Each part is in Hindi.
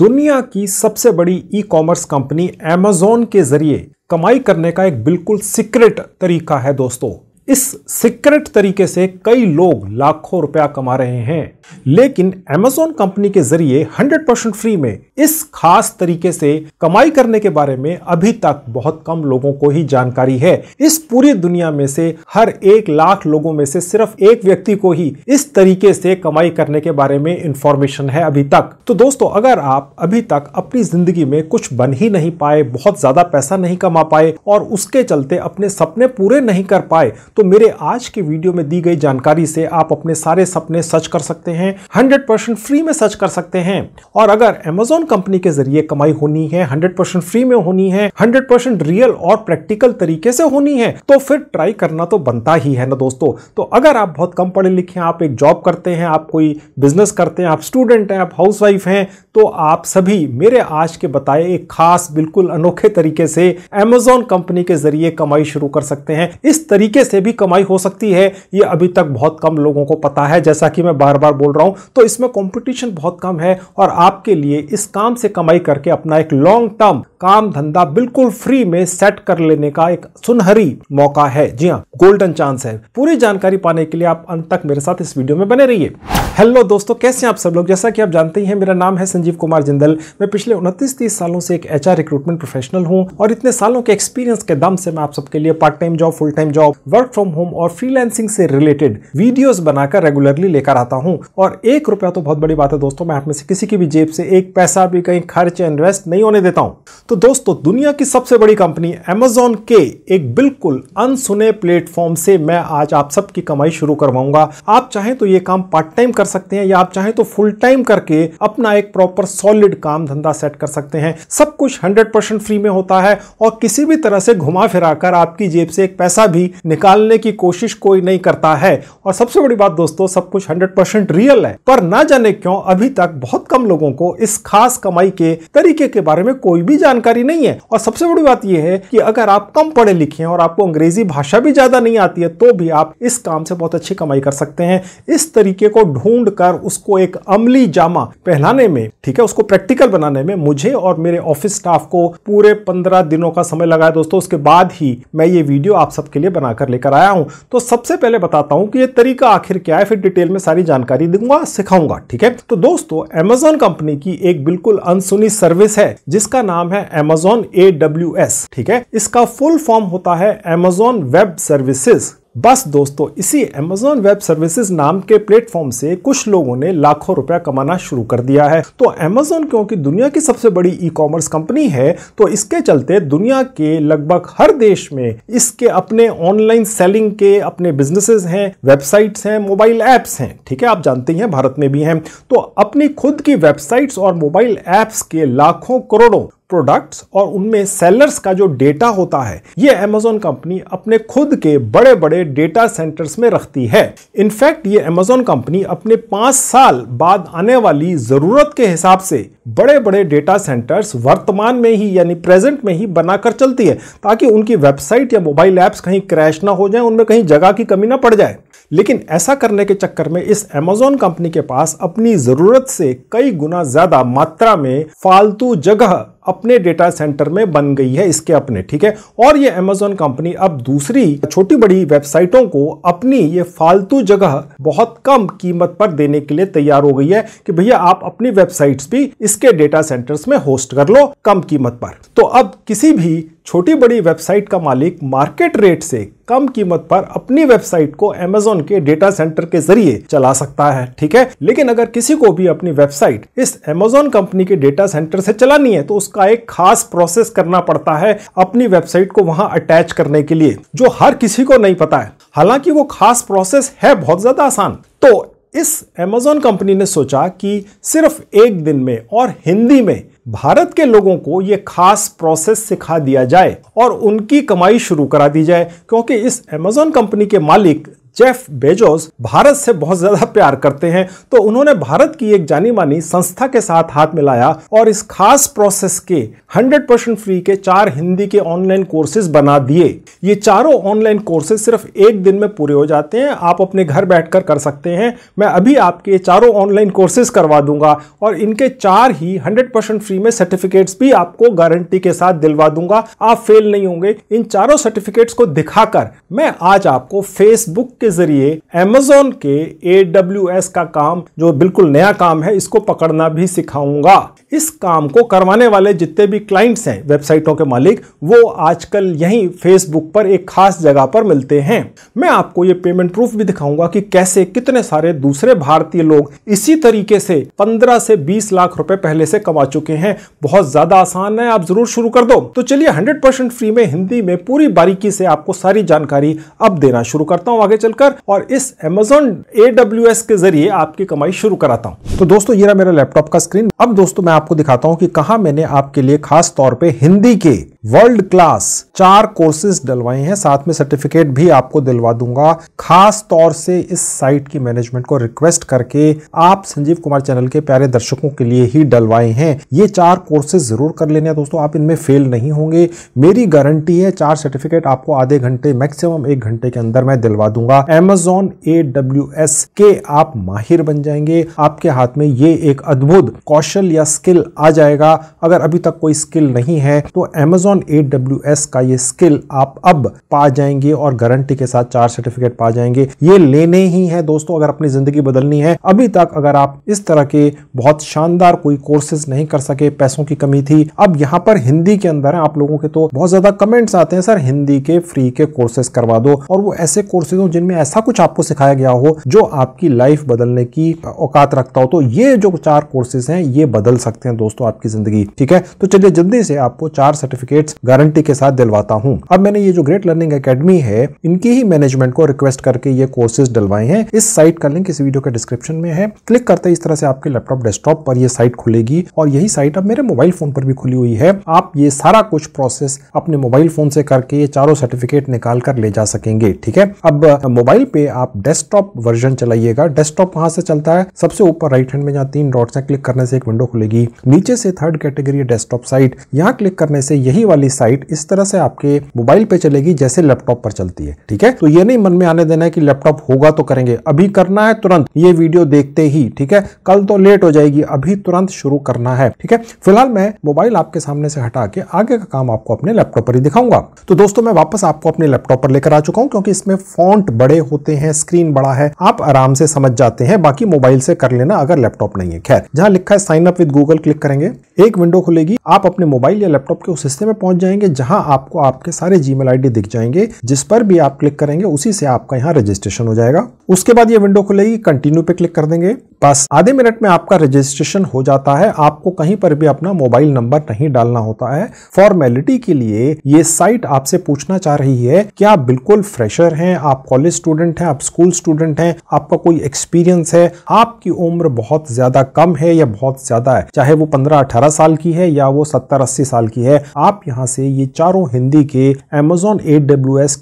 दुनिया की सबसे बड़ी ई कॉमर्स कंपनी एमेजोन के जरिए कमाई करने का एक बिल्कुल सीक्रेट तरीका है दोस्तों इस सीक्रेट तरीके से कई लोग लाखों रुपया कमा रहे हैं लेकिन एमेजोन कंपनी के जरिए 100 परसेंट फ्री में इस खास तरीके से कमाई करने के बारे में अभी तक बहुत कम लोगों को ही जानकारी है इस पूरी दुनिया में से हर एक लाख लोगों में से सिर्फ एक व्यक्ति को ही इस तरीके से कमाई करने के बारे में इंफॉर्मेशन है अभी तक तो दोस्तों अगर आप अभी तक अपनी जिंदगी में कुछ बन ही नहीं पाए बहुत ज्यादा पैसा नहीं कमा पाए और उसके चलते अपने सपने पूरे नहीं कर पाए तो मेरे आज के वीडियो में दी गई जानकारी से आप अपने सारे सपने सच कर सकते हैं परसेंट फ्री में सच कर सकते हैं और अगर अमेजोन कंपनी के जरिए कमाई होनी है परसेंट फ्री में होनी है परसेंट रियल और प्रैक्टिकल तरीके से होनी है तो फिर ट्राई करना तो बनता ही है ना दोस्तों तो अगर आप बहुत कम पढ़े लिखे हैं आप एक जॉब करते हैं आप कोई बिजनेस करते हैं आप स्टूडेंट हैं आप हाउसवाइफ हैं तो आप सभी मेरे आज के बताए एक खास बिल्कुल अनोखे तरीके से अमेजोन कंपनी के जरिए कमाई शुरू कर सकते हैं इस तरीके से भी कमाई हो सकती है ये अभी तक बहुत कम लोगों को पता है जैसा कि मैं बार बार बोल रहा हूँ तो इसमें कॉम्पिटिशन बहुत कम है और आपके लिए इस काम से कमाई करके अपना एक लॉन्ग टर्म काम धंधा बिल्कुल फ्री में सेट कर लेने का एक सुनहरी मौका है जी हाँ गोल्डन चांस है पूरी जानकारी पाने के लिए आप अंत तक मेरे साथ इस वीडियो में बने रहिए हेलो दोस्तों कैसे हैं आप सब लोग जैसा कि आप जानते ही हैं मेरा नाम है संजीव कुमार जिंदल मैं पिछले उनतीस तीस सालों से एक एच रिक्रूटमेंट प्रोफेशनल हूं और इतने सालों के एक्सपीरियंस के दम से मैं आप सबके लिए part time job full time job work from home और फ्रीलैंसिंग से रिलेटेड वीडियोस बनाकर रेगुलरली लेकर आता हूँ और एक रुपया तो बहुत बड़ी बात है दोस्तों मैं आप में से किसी की भी जेब से एक पैसा भी कहीं खर्च इन्वेस्ट नहीं होने देता हूं तो दोस्तों दुनिया की सबसे बड़ी कंपनी एमेजोन के एक बिल्कुल अनसुने प्लेटफॉर्म से मैं आज आप सबकी कमाई शुरू करवाऊंगा आप चाहें तो ये काम पार्ट टाइम कर सकते हैं या आप चाहें तो फुल टाइम करके अपना एक प्रॉपर सॉलिड काम धंधा सेट कर सकते हैं सब कुछ हंड्रेड फ्री में होता है और किसी भी तरह से घुमा फिरा आपकी जेब से एक पैसा भी निकाल टालने की कोशिश कोई नहीं करता है और सबसे बड़ी बात दोस्तों सब कुछ 100% रियल है पर ना जाने क्यों अभी तक बहुत कम लोगों को इस खास कमाई के तरीके के बारे में कोई भी जानकारी नहीं है और सबसे बड़ी बात यह है कि अगर आप कम पढ़े लिखे हैं और आपको अंग्रेजी भाषा भी ज्यादा नहीं आती है तो भी आप इस काम से बहुत अच्छी कमाई कर सकते हैं इस तरीके को ढूंढ कर उसको एक अमली जामा पहनाने में ठीक है उसको प्रैक्टिकल बनाने में मुझे और मेरे ऑफिस स्टाफ को पूरे पंद्रह दिनों का समय लगा दोस्तों उसके बाद ही मैं ये वीडियो आप सबके लिए बनाकर लेकर लेकर आया हूं तो सबसे पहले बताता हूँ कि ये तरीका आखिर क्या है फिर डिटेल में सारी जानकारी दूंगा सिखाऊंगा ठीक है तो दोस्तों एमेजोन कंपनी की एक बिल्कुल अनसुनी सर्विस है जिसका नाम है अमेजोन ए ठीक है इसका फुल फॉर्म होता है एमेजोन वेब सर्विसेज बस दोस्तों इसी अमेजोन वेब सर्विसेज नाम के प्लेटफॉर्म से कुछ लोगों ने लाखों रुपया कमाना शुरू कर दिया है तो अमेजोन क्योंकि दुनिया की सबसे बड़ी ई कॉमर्स कंपनी है तो इसके चलते दुनिया के लगभग हर देश में इसके अपने ऑनलाइन सेलिंग के अपने बिजनेसेस हैं वेबसाइट्स हैं मोबाइल ऐप्स हैं ठीक है आप जानते हैं भारत में भी हैं तो अपनी खुद की वेबसाइट्स और मोबाइल ऐप्स के लाखों करोड़ों प्रोडक्ट्स और उनमें सेलर्स का जो डेटा होता है ये अमेजोन कंपनी अपने खुद के बड़े बड़े डेटा सेंटर्स में रखती है इनफैक्ट ये अमेजोन कंपनी अपने पांच साल बाद आने वाली जरूरत के हिसाब से बड़े बड़े डेटा सेंटर्स वर्तमान में ही यानी प्रेजेंट में ही बनाकर चलती है ताकि उनकी वेबसाइट या मोबाइल ऐप्स कहीं क्रैश ना हो जाए उनमें कहीं जगह की कमी ना पड़ जाए लेकिन ऐसा करने के चक्कर में इस अमेजोन कंपनी के पास अपनी जरूरत से कई गुना ज्यादा मात्रा में फालतू जगह अपने डेटा सेंटर में बन गई है इसके अपने ठीक है और ये अमेजोन कंपनी अब दूसरी छोटी बड़ी वेबसाइटों को अपनी ये फालतू जगह बहुत कम कीमत पर देने के लिए तैयार हो गई है कि भैया आप अपनी वेबसाइट्स भी इसके डेटा सेंटर्स में होस्ट कर लो कम कीमत पर तो अब किसी भी छोटी बड़ी वेबसाइट का मालिक मार्केट रेट से कम कीमत पर अपनी वेबसाइट को अमेजोन के डेटा सेंटर के जरिए चला सकता है ठीक है लेकिन अगर किसी को भी अपनी वेबसाइट इस अमेजोन कंपनी के डेटा सेंटर से चलानी है तो उस उसका एक खास प्रोसेस करना पड़ता है अपनी वेबसाइट को वहां अटैच करने के लिए जो हर किसी को नहीं पता है हालांकि वो खास प्रोसेस है बहुत ज़्यादा आसान तो इस अमेजोन कंपनी ने सोचा कि सिर्फ एक दिन में और हिंदी में भारत के लोगों को ये खास प्रोसेस सिखा दिया जाए और उनकी कमाई शुरू करा दी जाए क्योंकि इस अमेजोन कंपनी के मालिक जेफ बेजोस भारत से बहुत ज्यादा प्यार करते हैं तो उन्होंने भारत की एक जानी मानी संस्था के साथ हाथ मिलाया और इस खास प्रोसेस के 100 परसेंट फ्री के चार हिंदी के ऑनलाइन कोर्सेज बना दिए ये चारों ऑनलाइन कोर्सेज सिर्फ एक दिन में पूरे हो जाते हैं आप अपने घर बैठकर कर सकते हैं मैं अभी आपके चारों ऑनलाइन कोर्सेज करवा दूंगा और इनके चार ही हंड्रेड परसेंट फ्री में सर्टिफिकेट्स भी आपको गारंटी के साथ दिलवा दूंगा आप फेल नहीं होंगे इन चारों सर्टिफिकेट्स को दिखाकर मैं आज आपको फेसबुक के जरिए एमेजोन के ए का काम जो बिल्कुल नया काम है इसको पकड़ना भी सिखाऊंगा इस काम को करवाने वाले जितने भी क्लाइंट्स हैं वेबसाइटों के मालिक वो आजकल यही फेसबुक पर एक खास जगह पर मिलते हैं मैं आपको ये पेमेंट प्रूफ भी दिखाऊंगा कि कैसे कितने सारे दूसरे भारतीय लोग इसी तरीके से 15 से 20 लाख रुपए पहले से कमा चुके हैं बहुत ज्यादा आसान है आप जरूर शुरू कर दो तो चलिए हंड्रेड फ्री में हिंदी में पूरी बारीकी से आपको सारी जानकारी अब देना शुरू करता हूँ आगे चल कर और इस अमेजोन ए के जरिए आपकी कमाई शुरू कराता हूँ तो दोस्तों ये रहा मेरा लैपटॉप का स्क्रीन अब दोस्तों मैं आपको दिखाता हूँ कि कहा मैंने आपके लिए खास तौर पे हिंदी के वर्ल्ड क्लास चार कोर्सेज डलवाए हैं साथ में सर्टिफिकेट भी आपको दिलवा दूंगा खास तौर से इस साइट की मैनेजमेंट को रिक्वेस्ट करके आप संजीव कुमार चैनल के प्यारे दर्शकों के लिए ही डलवाए हैं ये चार कोर्सेज जरूर कर लेने हैं दोस्तों आप इनमें फेल नहीं होंगे मेरी गारंटी है चार सर्टिफिकेट आपको आधे घंटे मैक्सिमम एक घंटे के अंदर मैं दिलवा दूंगा एमेजोन ए डब्ल्यू एस के आप माहिर बन जाएंगे आपके हाथ में ये एक अद्भुत कौशल या स्किल आ जाएगा अगर अभी तक कोई स्किल नहीं है तो एमेजोन ए डब्ल्यू एस का ये स्किल आप अब पा जाएंगे और गारंटी के साथ चार सर्टिफिकेट पा जाएंगे ये लेने ही है दोस्तों अगर अपनी जिंदगी बदलनी है अभी तक अगर आप इस तरह के बहुत शानदार कोई कोर्सेज नहीं कर सके पैसों की कमी थी अब यहाँ पर हिंदी के अंदर है आप लोगों के तो बहुत ज्यादा कमेंट्स आते हैं सर हिंदी के फ्री के कोर्सेज करवा दो और वो ऐसे कोर्सेज हो जिनमें में ऐसा कुछ आपको सिखाया गया हो जो आपकी लाइफ बदलने की औकात रखता हो तो ये जो चार कोर्सेज हैं ये बदल सकते हैं दोस्तों आपकी जिंदगी ठीक है तो चलिए जल्दी से आपको चार सर्टिफिकेट गारंटी के साथ दिलवाता हूँ अब मैंने ये जो ग्रेट लर्निंग अकेडमी है इनकी ही मैनेजमेंट को रिक्वेस्ट करके ये कोर्सेज डलवाए हैं इस साइट का लिंक इस वीडियो के डिस्क्रिप्शन में है क्लिक करते इस तरह से आपके लैपटॉप डेस्कटॉप पर यह साइट खुलेगी और यही साइट अब मेरे मोबाइल फोन पर भी खुली हुई है आप ये सारा कुछ प्रोसेस अपने मोबाइल फोन से करके ये चारों सर्टिफिकेट निकाल कर ले जा सकेंगे ठीक है अब मोबाइल पे आप डेस्कटॉप वर्जन चलाइएगा डेस्कटॉप कहाँ से चलता है सबसे ऊपर राइट हैंड में जहाँ तीन डॉट्स हैं क्लिक करने से एक विंडो खुलेगी नीचे से थर्ड कैटेगरी है डेस्कटॉप साइट यहाँ क्लिक करने से यही वाली साइट इस तरह से आपके मोबाइल पे चलेगी जैसे लैपटॉप पर चलती है ठीक है तो ये नहीं मन में आने देना है कि लैपटॉप होगा तो करेंगे अभी करना है तुरंत ये वीडियो देखते ही ठीक है कल तो लेट हो जाएगी अभी तुरंत शुरू करना है ठीक है फिलहाल मैं मोबाइल आपके सामने से हटा के आगे का काम आपको अपने लैपटॉप पर ही दिखाऊंगा तो दोस्तों मैं वापस आपको अपने लैपटॉप पर लेकर आ चुका हूँ क्योंकि इसमें फॉन्ट बड़े बड़े होते हैं स्क्रीन बड़ा है आप आराम से समझ जाते हैं बाकी मोबाइल से कर लेना अगर लैपटॉप नहीं है खैर जहां लिखा है sign up with Google click करेंगे एक विंडो खुलेगी आप अपने मोबाइल या लैपटॉप के उस हिस्से में पहुंच जाएंगे जहां आपको आपके सारे जी मेल दिख जाएंगे जिस पर भी आप क्लिक करेंगे उसी से आपका यहाँ रजिस्ट्रेशन हो जाएगा उसके बाद ये विंडो खुलेगी कंटिन्यू पे क्लिक कर देंगे बस आधे मिनट में आपका रजिस्ट्रेशन हो जाता है आपको कहीं पर भी अपना मोबाइल नंबर नहीं डालना होता है फॉर्मेलिटी के लिए ये साइट आपसे पूछना चाह रही है कि आप बिल्कुल फ्रेशर हैं आप कॉलेज स्टूडेंट हैं आप स्कूल स्टूडेंट हैं आपका कोई एक्सपीरियंस है आपकी उम्र बहुत ज्यादा कम है या बहुत ज्यादा है चाहे वो पंद्रह अठारह साल की है या वो सत्तर अस्सी साल की है आप यहाँ से ये चारों हिंदी के एमेजोन एट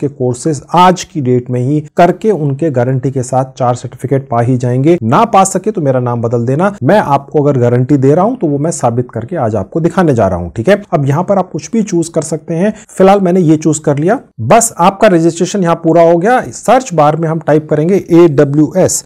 के कोर्सेज आज की डेट में ही करके उनके गारंटी के साथ चार सर्टिफिकेट पा ही जाएंगे ना पा सके तो मेरा नाम बदल देना मैं आपको अगर गारंटी दे रहा हूँ तो वो मैं साबित करके आज आपको दिखाने जा रहा हूँ ठीक है अब यहाँ पर आप कुछ भी चूज कर सकते हैं फिलहाल मैंने ये चूज कर लिया बस आपका रजिस्ट्रेशन यहाँ पूरा हो गया सर सर्च बार में हम टाइप करेंगे ए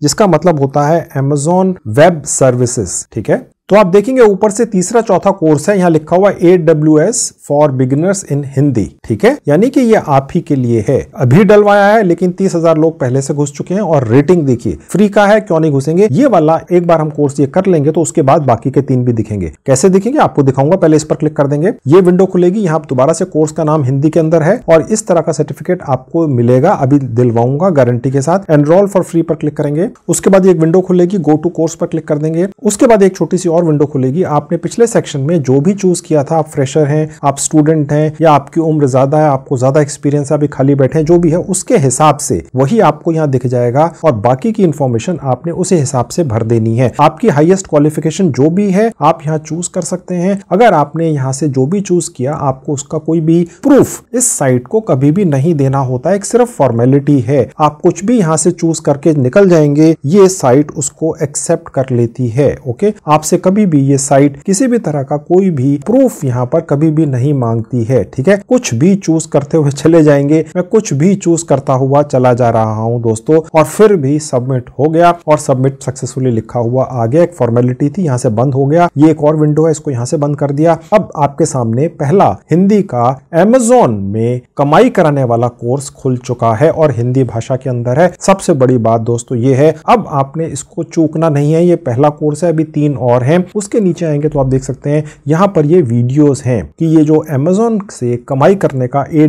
जिसका मतलब होता है एमेजॉन वेब सर्विसेस ठीक है तो आप देखेंगे ऊपर से तीसरा चौथा कोर्स है यहाँ लिखा हुआ A W S for beginners in Hindi ठीक है यानी कि ये आप ही के लिए है अभी डलवाया है लेकिन तीस हजार लोग पहले से घुस चुके हैं और रेटिंग देखिए फ्री का है क्यों नहीं घुसेंगे ये वाला एक बार हम कोर्स ये कर लेंगे तो उसके बाद बाकी के तीन भी दिखेंगे कैसे दिखेंगे आपको दिखाऊंगा पहले इस पर क्लिक कर देंगे ये विंडो खुलेगी यहाँ दोबारा से कोर्स का नाम हिंदी के अंदर है और इस तरह का सर्टिफिकेट आपको मिलेगा अभी दिलवाऊंगा गारंटी के साथ एनरोल फॉर फ्री पर क्लिक करेंगे उसके बाद एक विंडो खुलेगी गो टू कोर्स पर क्लिक कर देंगे उसके बाद एक छोटी सी और और विंडो खुलेगी आपने पिछले सेक्शन में जो भी चूज किया था आप फ्रेशर हैं आप स्टूडेंट हैं या आपकी उम्र ज्यादा है आपको ज्यादा एक्सपीरियंस है अभी खाली बैठे हैं जो भी है उसके हिसाब से वही आपको यहाँ दिख जाएगा और बाकी की इन्फॉर्मेशन आपने उसी हिसाब से भर देनी है आपकी हाइएस्ट क्वालिफिकेशन जो भी है आप यहाँ चूज कर सकते हैं अगर आपने यहाँ से जो भी चूज किया आपको उसका कोई भी प्रूफ इस साइट को कभी भी नहीं देना होता एक सिर्फ फॉर्मेलिटी है आप कुछ भी यहाँ से चूज करके निकल जाएंगे ये साइट उसको एक्सेप्ट कर लेती है ओके आपसे कभी भी ये साइट किसी भी तरह का कोई भी प्रूफ यहाँ पर कभी भी नहीं मांगती है ठीक है कुछ भी चूज करते हुए चले जाएंगे मैं कुछ भी चूज करता हुआ चला जा रहा हूँ दोस्तों और फिर भी सबमिट हो गया और सबमिट सक्सेसफुली लिखा हुआ आ गया एक फॉर्मेलिटी थी यहाँ से बंद हो गया ये एक और विंडो है इसको यहाँ से बंद कर दिया अब आपके सामने पहला हिंदी का एमेजोन में कमाई कराने वाला कोर्स खुल चुका है और हिंदी भाषा के अंदर है सबसे बड़ी बात दोस्तों ये है अब आपने इसको चूकना नहीं है ये पहला कोर्स है अभी तीन और है है उसके नीचे आएंगे तो आप देख सकते हैं यहाँ पर ये वीडियोस हैं कि ये जो अमेजोन से कमाई करने का ए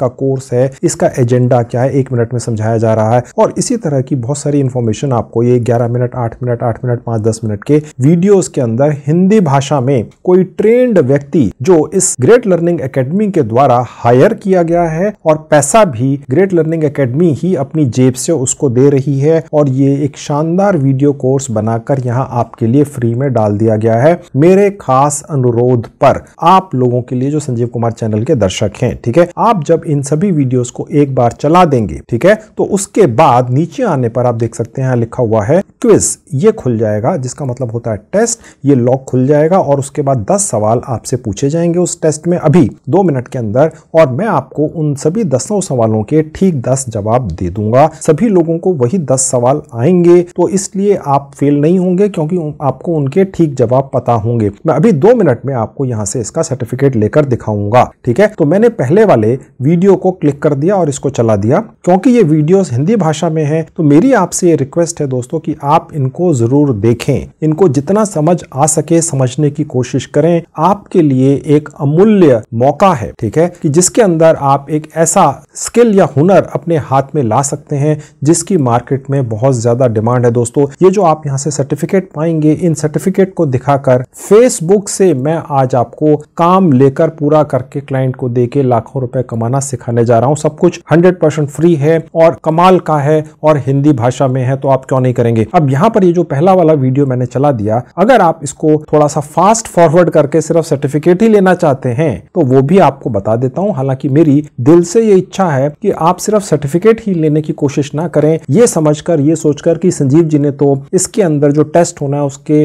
का कोर्स है इसका एजेंडा क्या है एक मिनट में समझाया जा रहा है और इसी तरह की बहुत सारी इन्फॉर्मेशन आपको ये ग्यारह मिनट आठ मिनट आठ मिनट पाँच दस मिनट के वीडियोज के अंदर हिंदी भाषा में कोई ट्रेंड व्यक्ति जो इस ग्रेट लर्निंग अकेडमी के द्वारा हायर किया गया है और पैसा भी ग्रेट लर्निंग अकेडमी ही अपनी जेब से उसको दे रही है और ये एक शानदार वीडियो कोर्स बनाकर यहाँ आपके लिए फ्री में में डाल दिया गया है मेरे खास अनुरोध पर आप लोगों के लिए जो संजीव कुमार चैनल के दर्शक हैं ठीक है आप जब इन सभी वीडियोस को एक बार चला देंगे ठीक है तो उसके बाद नीचे आने पर आप देख सकते हैं लिखा हुआ है क्विज ये खुल जाएगा जिसका मतलब होता है टेस्ट ये लॉक खुल जाएगा और उसके बाद दस सवाल आपसे पूछे जाएंगे उस टेस्ट में अभी दो मिनट के अंदर और मैं आपको उन सभी दसों सवालों के ठीक दस जवाब दे दूंगा सभी लोगों को वही दस सवाल आएंगे तो इसलिए आप फेल नहीं होंगे क्योंकि आपको उनके के ठीक जवाब पता होंगे मैं अभी दो मिनट में आपको यहाँ से इसका सर्टिफिकेट लेकर दिखाऊंगा ठीक है तो मैंने पहले वाले वीडियो को क्लिक कर दिया और इसको चला दिया क्योंकि ये वीडियो हिंदी भाषा में है तो मेरी आपसे ये रिक्वेस्ट है दोस्तों की आप इनको जरूर देखें इनको जितना समझ आ सके समझने की कोशिश करें आपके लिए एक अमूल्य मौका है ठीक है कि जिसके अंदर आप एक ऐसा स्किल या हुनर अपने हाथ में ला सकते हैं जिसकी मार्केट में बहुत ज्यादा डिमांड है दोस्तों ये जो आप यहां से सर्टिफिकेट पाएंगे इन सर्टिफिकेट सर्टिफिकेट को दिखाकर फेसबुक से मैं आज आपको काम लेकर पूरा करके क्लाइंट को दे के लाखों रुपए कमाना सिखाने जा रहा हूँ सब कुछ 100% फ्री है और कमाल का है और हिंदी भाषा में है तो आप क्यों नहीं करेंगे अब यहाँ पर ये जो पहला वाला वीडियो मैंने चला दिया अगर आप इसको थोड़ा सा फास्ट फॉरवर्ड करके सिर्फ सर्टिफिकेट ही लेना चाहते हैं तो वो भी आपको बता देता हूँ हालांकि मेरी दिल से ये इच्छा है कि आप सिर्फ सर्टिफिकेट ही लेने की कोशिश ना करें ये समझकर ये सोचकर कि संजीव जी ने तो इसके अंदर जो टेस्ट होना है उसके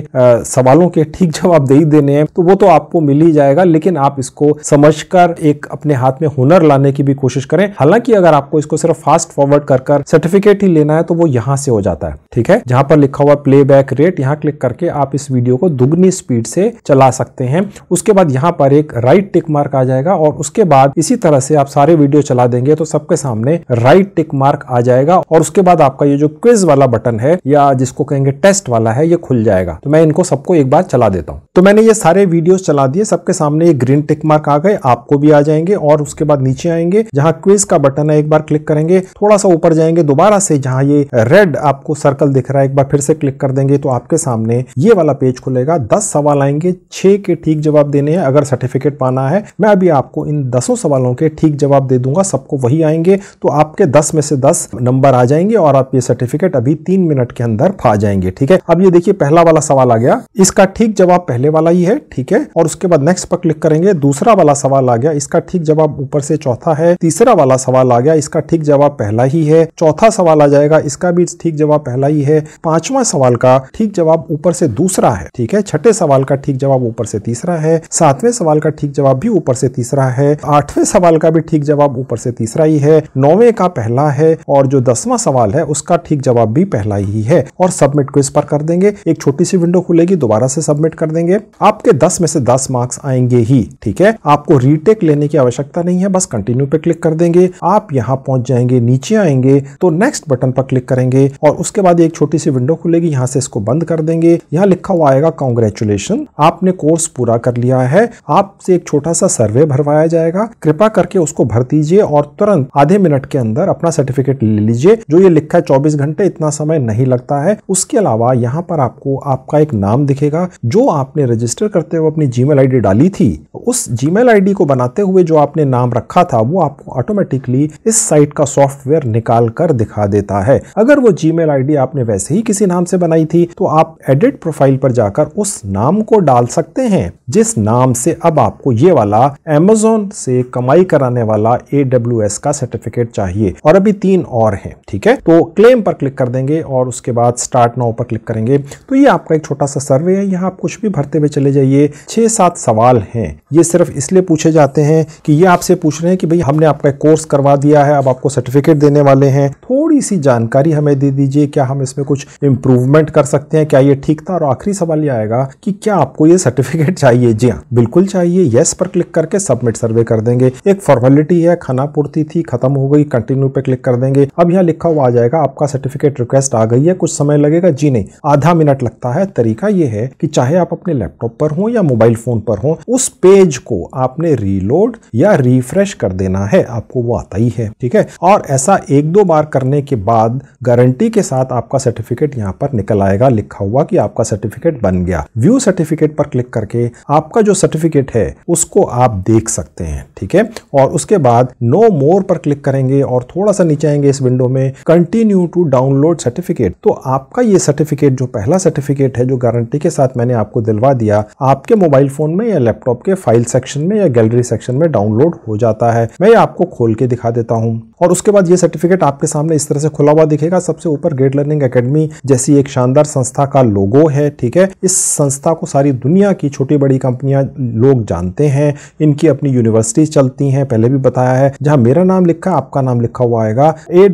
सवालों के ठीक जवाब दे ही देने हैं तो वो तो आपको मिल ही जाएगा लेकिन आप इसको समझकर एक अपने हाथ में हुनर लाने की भी कोशिश करें हालांकि अगर आपको इसको सिर्फ फास्ट फॉरवर्ड कर कर सर्टिफिकेट ही लेना है तो वो यहाँ से हो जाता है ठीक है जहाँ पर लिखा हुआ प्ले बैक रेट यहाँ क्लिक करके आप इस वीडियो को दुगनी स्पीड से चला सकते हैं उसके बाद यहाँ पर एक राइट टिक मार्क आ जाएगा और उसके बाद इसी तरह से आप सारे वीडियो चला देंगे तो सबके सामने राइट टिक मार्क आ जाएगा और उसके बाद आपका ये जो क्विज वाला बटन है या जिसको कहेंगे टेस्ट वाला है ये खुल जाएगा तो मैं इनको सबको एक बार चला देता हूँ तो मैंने ये सारे वीडियोस चला दिए सबके सामने एक ग्रीन टिक मार्क आ गए आपको भी आ जाएंगे और उसके बाद नीचे आएंगे जहाँ क्विज का बटन है एक बार क्लिक करेंगे थोड़ा सा ऊपर जाएंगे दोबारा से जहाँ ये रेड आपको सर्कल दिख रहा है एक बार फिर से क्लिक कर देंगे तो आपके सामने ये वाला पेज खुलेगा दस सवाल आएंगे छह के ठीक जवाब देने हैं अगर सर्टिफिकेट पाना है मैं अभी आपको इन दसों सवालों के ठीक जवाब दे दूंगा सबको वही आएंगे तो आपके दस में से दस नंबर आ जाएंगे और आप ये सर्टिफिकेट अभी तीन मिनट के अंदर फा जाएंगे ठीक है अब ये देखिए पहला वाला सवाल आ गया गया इसका ठीक जवाब पहले वाला ही है ठीक है और उसके बाद नेक्स्ट पर क्लिक करेंगे दूसरा वाला सवाल आ गया इसका ठीक जवाब ऊपर से चौथा है तीसरा वाला सवाल आ गया इसका ठीक जवाब पहला ही है चौथा सवाल आ जाएगा इसका भी ठीक जवाब पहला ही है पांचवा सवाल का ठीक जवाब ऊपर से दूसरा है ठीक है छठे सवाल का ठीक जवाब ऊपर से तीसरा है सातवें सवाल का ठीक जवाब भी ऊपर से तीसरा है आठवें सवाल का भी ठीक जवाब ऊपर से तीसरा ही है नौवे का पहला है और जो दसवां सवाल है उसका ठीक जवाब भी पहला ही है और सबमिट को इस पर कर देंगे एक छोटी सी विंडो खुल खुलेगी दोबारा से सबमिट कर देंगे आपके दस में से दस मार्क्स आएंगे ही ठीक है आपको रीटेक लेने की आवश्यकता नहीं है बस कंटिन्यू पे क्लिक कर देंगे आप यहाँ पहुंच जाएंगे नीचे आएंगे तो नेक्स्ट बटन पर क्लिक करेंगे और उसके बाद एक छोटी सी विंडो खुलेगी यहाँ से इसको बंद कर देंगे यहाँ लिखा हुआ आएगा कॉन्ग्रेचुलेशन आपने कोर्स पूरा कर लिया है आपसे एक छोटा सा सर्वे भरवाया जाएगा कृपा करके उसको भर दीजिए और तुरंत आधे मिनट के अंदर अपना सर्टिफिकेट ले लीजिए जो ये लिखा है चौबीस घंटे इतना समय नहीं लगता है उसके अलावा यहाँ पर आपको आपका एक नाम दिखेगा जो आपने रजिस्टर करते हुए अपनी जीमेल आईडी डाली थी उस जीमेल आईडी को बनाते हुए जो आपने नाम रखा था वो आपको ऑटोमेटिकली इस साइट का सॉफ्टवेयर निकाल कर दिखा देता है अगर वो जी मेल आपने वैसे ही किसी नाम से बनाई थी तो आप एडिट प्रोफाइल पर जाकर उस नाम को डाल सकते हैं जिस नाम से अब आपको ये वाला एमेजोन से कमाई कराने वाला ए का सर्टिफिकेट चाहिए और अभी तीन और हैं ठीक है तो क्लेम पर क्लिक कर देंगे और उसके बाद स्टार्ट नाउ पर क्लिक करेंगे तो ये आपका एक छोटा सा सर्वे है यहाँ आप कुछ भी भरते हुए चले जाइए छः सात सवाल हैं ये सिर्फ इसलिए पूछे जाते हैं कि ये आपसे पूछ रहे हैं कि भाई हमने आपका कोर्स करवा दिया है अब आपको सर्टिफिकेट देने वाले हैं थोड़ी सी जानकारी हमें दे दीजिए क्या हम इसमें कुछ इम्प्रूवमेंट कर सकते हैं क्या ये ठीक था और आखिरी सवाल ये आएगा कि क्या आपको ये सर्टिफिकेट चाहिए जी हाँ बिल्कुल चाहिए येस पर क्लिक करके सबमिट सर्वे कर देंगे एक फॉर्मेलिटी है खाना पूर्ति थी खत्म हो गई कंटिन्यू पे क्लिक कर देंगे अब यहाँ लिखा हुआ आ जाएगा आपका सर्टिफिकेट रिक्वेस्ट आ गई है कुछ समय लगेगा जी नहीं आधा मिनट लगता है तरीका तरीका यह है कि चाहे आप अपने लैपटॉप पर हो या मोबाइल फोन पर हो उस पेज को आपने रीलोड या रिफ्रेश कर देना है आपको वो आता ही है ठीक है और ऐसा एक दो बार करने के बाद गारंटी के साथ आपका सर्टिफिकेट यहाँ पर निकल आएगा लिखा हुआ कि आपका सर्टिफिकेट बन गया व्यू सर्टिफिकेट पर क्लिक करके आपका जो सर्टिफिकेट है उसको आप देख सकते हैं ठीक है और उसके बाद नो मोर पर क्लिक करेंगे और थोड़ा सा नीचे आएंगे इस विंडो में कंटिन्यू टू डाउनलोड सर्टिफिकेट तो आपका ये सर्टिफिकेट जो पहला सर्टिफिकेट है जो गारंटी वारंटी के साथ मैंने आपको दिलवा दिया आपके मोबाइल फोन में या लैपटॉप के फाइल सेक्शन में या गैलरी सेक्शन में डाउनलोड हो जाता है मैं ये आपको खोल के दिखा देता हूँ और उसके बाद ये सर्टिफिकेट आपके सामने इस तरह से खुला हुआ दिखेगा सबसे ऊपर ग्रेट लर्निंग अकेडमी जैसी एक शानदार संस्था का लोगो है ठीक है इस संस्था को सारी दुनिया की छोटी बड़ी कंपनियां लोग जानते हैं इनकी अपनी यूनिवर्सिटीज चलती हैं पहले भी बताया है जहां मेरा नाम लिखा आपका नाम लिखा हुआ आएगा ए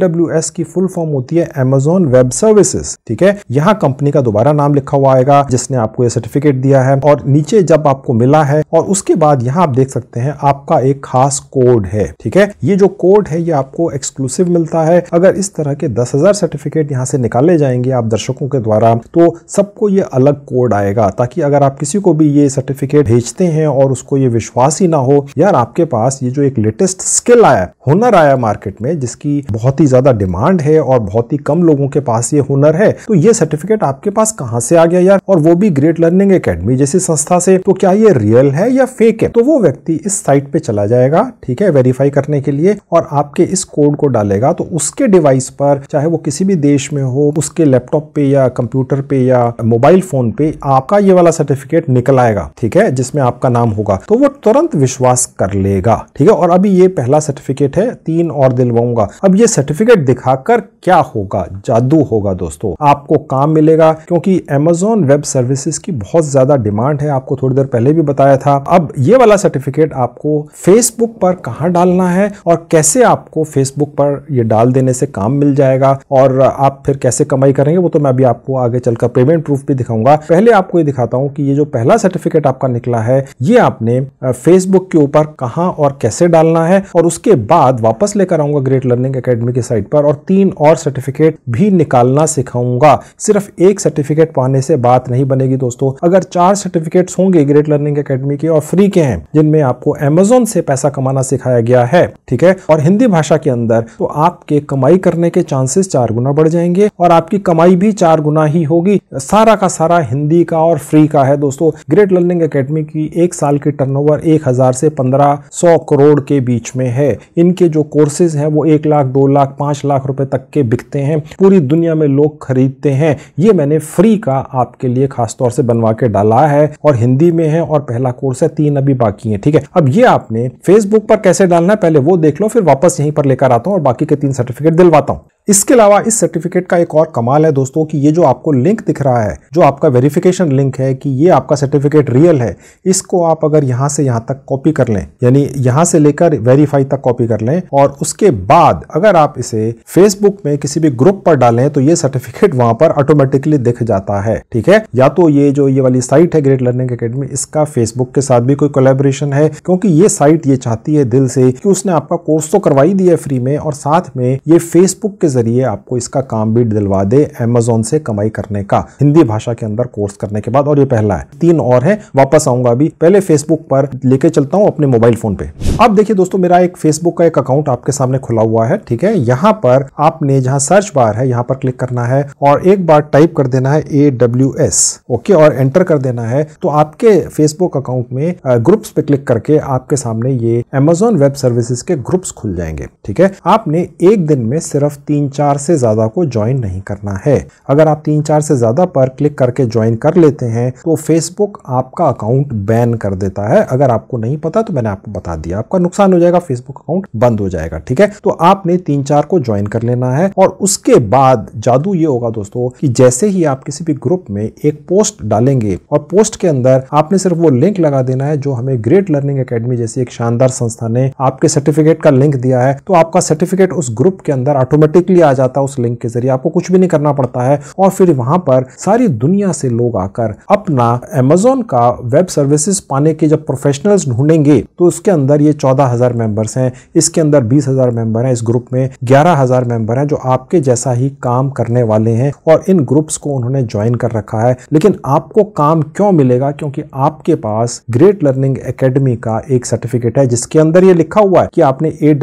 की फुल फॉर्म होती है एमेजोन वेब सर्विसेज ठीक है यहाँ कंपनी का दोबारा नाम लिखा हुआ आएगा जाएगा जिसने आपको ये सर्टिफिकेट दिया है और नीचे जब आपको मिला है और उसके बाद यहाँ आप देख सकते हैं आपका एक खास कोड है ठीक है ये जो कोड है ये आपको एक्सक्लूसिव मिलता है अगर इस तरह के दस हजार सर्टिफिकेट यहाँ से निकाले जाएंगे आप दर्शकों के द्वारा तो सबको ये अलग कोड आएगा ताकि अगर आप किसी को भी ये सर्टिफिकेट भेजते हैं और उसको ये विश्वास ही ना हो यार आपके पास ये जो एक लेटेस्ट स्किल आया हुनर आया मार्केट में जिसकी बहुत ही ज्यादा डिमांड है और बहुत ही कम लोगों के पास ये हुनर है तो ये सर्टिफिकेट आपके पास कहाँ से आ गया यार और वो भी ग्रेट लर्निंग अकेडमी जैसी संस्था से तो क्या ये रियल है या फेक है तो वो व्यक्ति इस साइट पे चला जाएगा ठीक है वेरीफाई करने के लिए और आपके इस कोड को डालेगा तो उसके डिवाइस पर चाहे वो किसी भी देश में हो उसके लैपटॉप पे या कंप्यूटर पे या मोबाइल फोन पे आपका ये वाला सर्टिफिकेट निकल आएगा ठीक है जिसमें आपका नाम होगा तो वो तुरंत विश्वास कर लेगा ठीक है और अभी ये पहला सर्टिफिकेट है तीन और दिलवाऊंगा अब ये सर्टिफिकेट दिखाकर क्या होगा जादू होगा दोस्तों आपको काम मिलेगा क्योंकि एमेजोन वेब सर्विसेज की बहुत ज़्यादा डिमांड है आपको थोड़ी देर पहले भी बताया था अब ये वाला सर्टिफिकेट आपको फेसबुक पर कहाँ डालना है और कैसे आपको फेसबुक पर ये डाल देने से काम मिल जाएगा और आप फिर कैसे कमाई करेंगे वो तो मैं अभी आपको आगे चलकर पेमेंट प्रूफ भी दिखाऊंगा पहले आपको ये दिखाता हूँ कि ये जो पहला सर्टिफिकेट आपका निकला है ये आपने फेसबुक के ऊपर कहाँ और कैसे डालना है और उसके बाद वापस लेकर आऊंगा ग्रेट लर्निंग अकेडमी की साइट पर और तीन और सर्टिफिकेट भी निकालना सिखाऊंगा सिर्फ एक सर्टिफिकेट पाने से बात नहीं बनेगी दोस्तों अगर चार सर्टिफिकेट्स होंगे ग्रेट लर्निंग अकेडमी के और फ्री के हैं जिनमें आपको एमेजोन से पैसा कमाना सिखाया गया है ठीक है और हिंदी भाषा के अंदर तो आपके कमाई करने के चांसेस चार गुना बढ़ जाएंगे और आपकी कमाई भी चार गुना ही होगी सारा का सारा हिंदी का और फ्री का है दोस्तों ग्रेट लर्निंग अकेडमी की एक साल की टर्नओवर एक हजार से पंद्रह सौ करोड़ के बीच में है इनके जो कोर्सेज हैं वो एक लाख दो लाख पांच लाख रुपए तक के बिकते हैं पूरी दुनिया में लोग खरीदते हैं ये मैंने फ्री का आपके आपके लिए खासतौर से बनवा के डाला है और हिंदी में है और पहला कोर्स है तीन अभी बाकी है ठीक है अब ये आपने फेसबुक पर कैसे डालना है पहले वो देख लो फिर वापस यहीं पर लेकर आता हूँ और बाकी के तीन सर्टिफिकेट दिलवाता हूँ इसके अलावा इस सर्टिफिकेट का एक और कमाल है दोस्तों कि ये जो आपको लिंक दिख रहा है जो आपका वेरिफिकेशन लिंक है कि ये आपका सर्टिफिकेट रियल है इसको आप अगर यहाँ से यहाँ तक कॉपी कर लें यानी यहाँ से लेकर वेरीफाई तक कॉपी कर लें और उसके बाद अगर आप इसे फेसबुक में किसी भी ग्रुप पर डालें तो ये सर्टिफिकेट वहां पर ऑटोमेटिकली दिख जाता है ठीक है या तो ये जो ये वाली साइट है ग्रेट लर्निंग अकेडमी इसका फेसबुक के साथ भी कोई कोलेबोरेशन है क्योंकि ये साइट ये चाहती है दिल से कि उसने आपका कोर्स तो करवाई दिया है फ्री में और साथ में ये फेसबुक के ज़रिए आपको इसका काम भी दिलवा दे अमेजोन से कमाई करने का हिंदी भाषा के अंदर कोर्स करने के बाद और ये पहला है तीन और है वापस आऊंगा अभी पहले फेसबुक पर लेके चलता हूँ अपने मोबाइल फोन पे अब देखिए दोस्तों मेरा एक फेसबुक का एक अकाउंट आपके सामने खुला हुआ है ठीक है यहाँ पर आपने जहाँ सर्च बार है यहाँ पर क्लिक करना है और एक बार टाइप कर देना है ए डब्ल्यू एस ओके और एंटर कर देना है तो आपके फेसबुक अकाउंट में ग्रुप्स पे क्लिक करके आपके सामने ये अमेजोन वेब सर्विसेज के ग्रुप्स खुल जाएंगे ठीक है आपने एक दिन में सिर्फ तीन तीन चार से ज़्यादा को ज्वाइन नहीं करना है अगर आप तीन चार से ज़्यादा पर क्लिक करके ज्वाइन कर लेते हैं तो फेसबुक आपका अकाउंट बैन कर देता है अगर आपको नहीं पता तो मैंने आपको बता दिया आपका नुकसान हो जाएगा फेसबुक अकाउंट बंद हो जाएगा ठीक है तो आपने तीन चार को ज्वाइन कर लेना है और उसके बाद जादू ये होगा दोस्तों कि जैसे ही आप किसी भी ग्रुप में एक पोस्ट डालेंगे और पोस्ट के अंदर आपने सिर्फ वो लिंक लगा देना है जो हमें ग्रेट लर्निंग अकेडमी जैसी एक शानदार संस्था ने आपके सर्टिफिकेट का लिंक दिया है तो आपका सर्टिफिकेट उस ग्रुप के अंदर ऑटोमेटिकली डायरेक्टली आ जाता है उस लिंक के जरिए आपको कुछ भी नहीं करना पड़ता है और फिर वहां पर सारी दुनिया से लोग आकर अपना एमेजोन का वेब सर्विसेज पाने के जब प्रोफेशनल्स ढूंढेंगे तो उसके अंदर ये चौदह हजार मेंबर्स हैं इसके अंदर बीस हजार मेंबर हैं इस ग्रुप में ग्यारह हजार मेंबर हैं जो आपके जैसा ही काम करने वाले हैं और इन ग्रुप्स को उन्होंने ज्वाइन कर रखा है लेकिन आपको काम क्यों मिलेगा क्योंकि आपके पास ग्रेट लर्निंग एकेडमी का एक सर्टिफिकेट है जिसके अंदर ये लिखा हुआ है कि आपने ए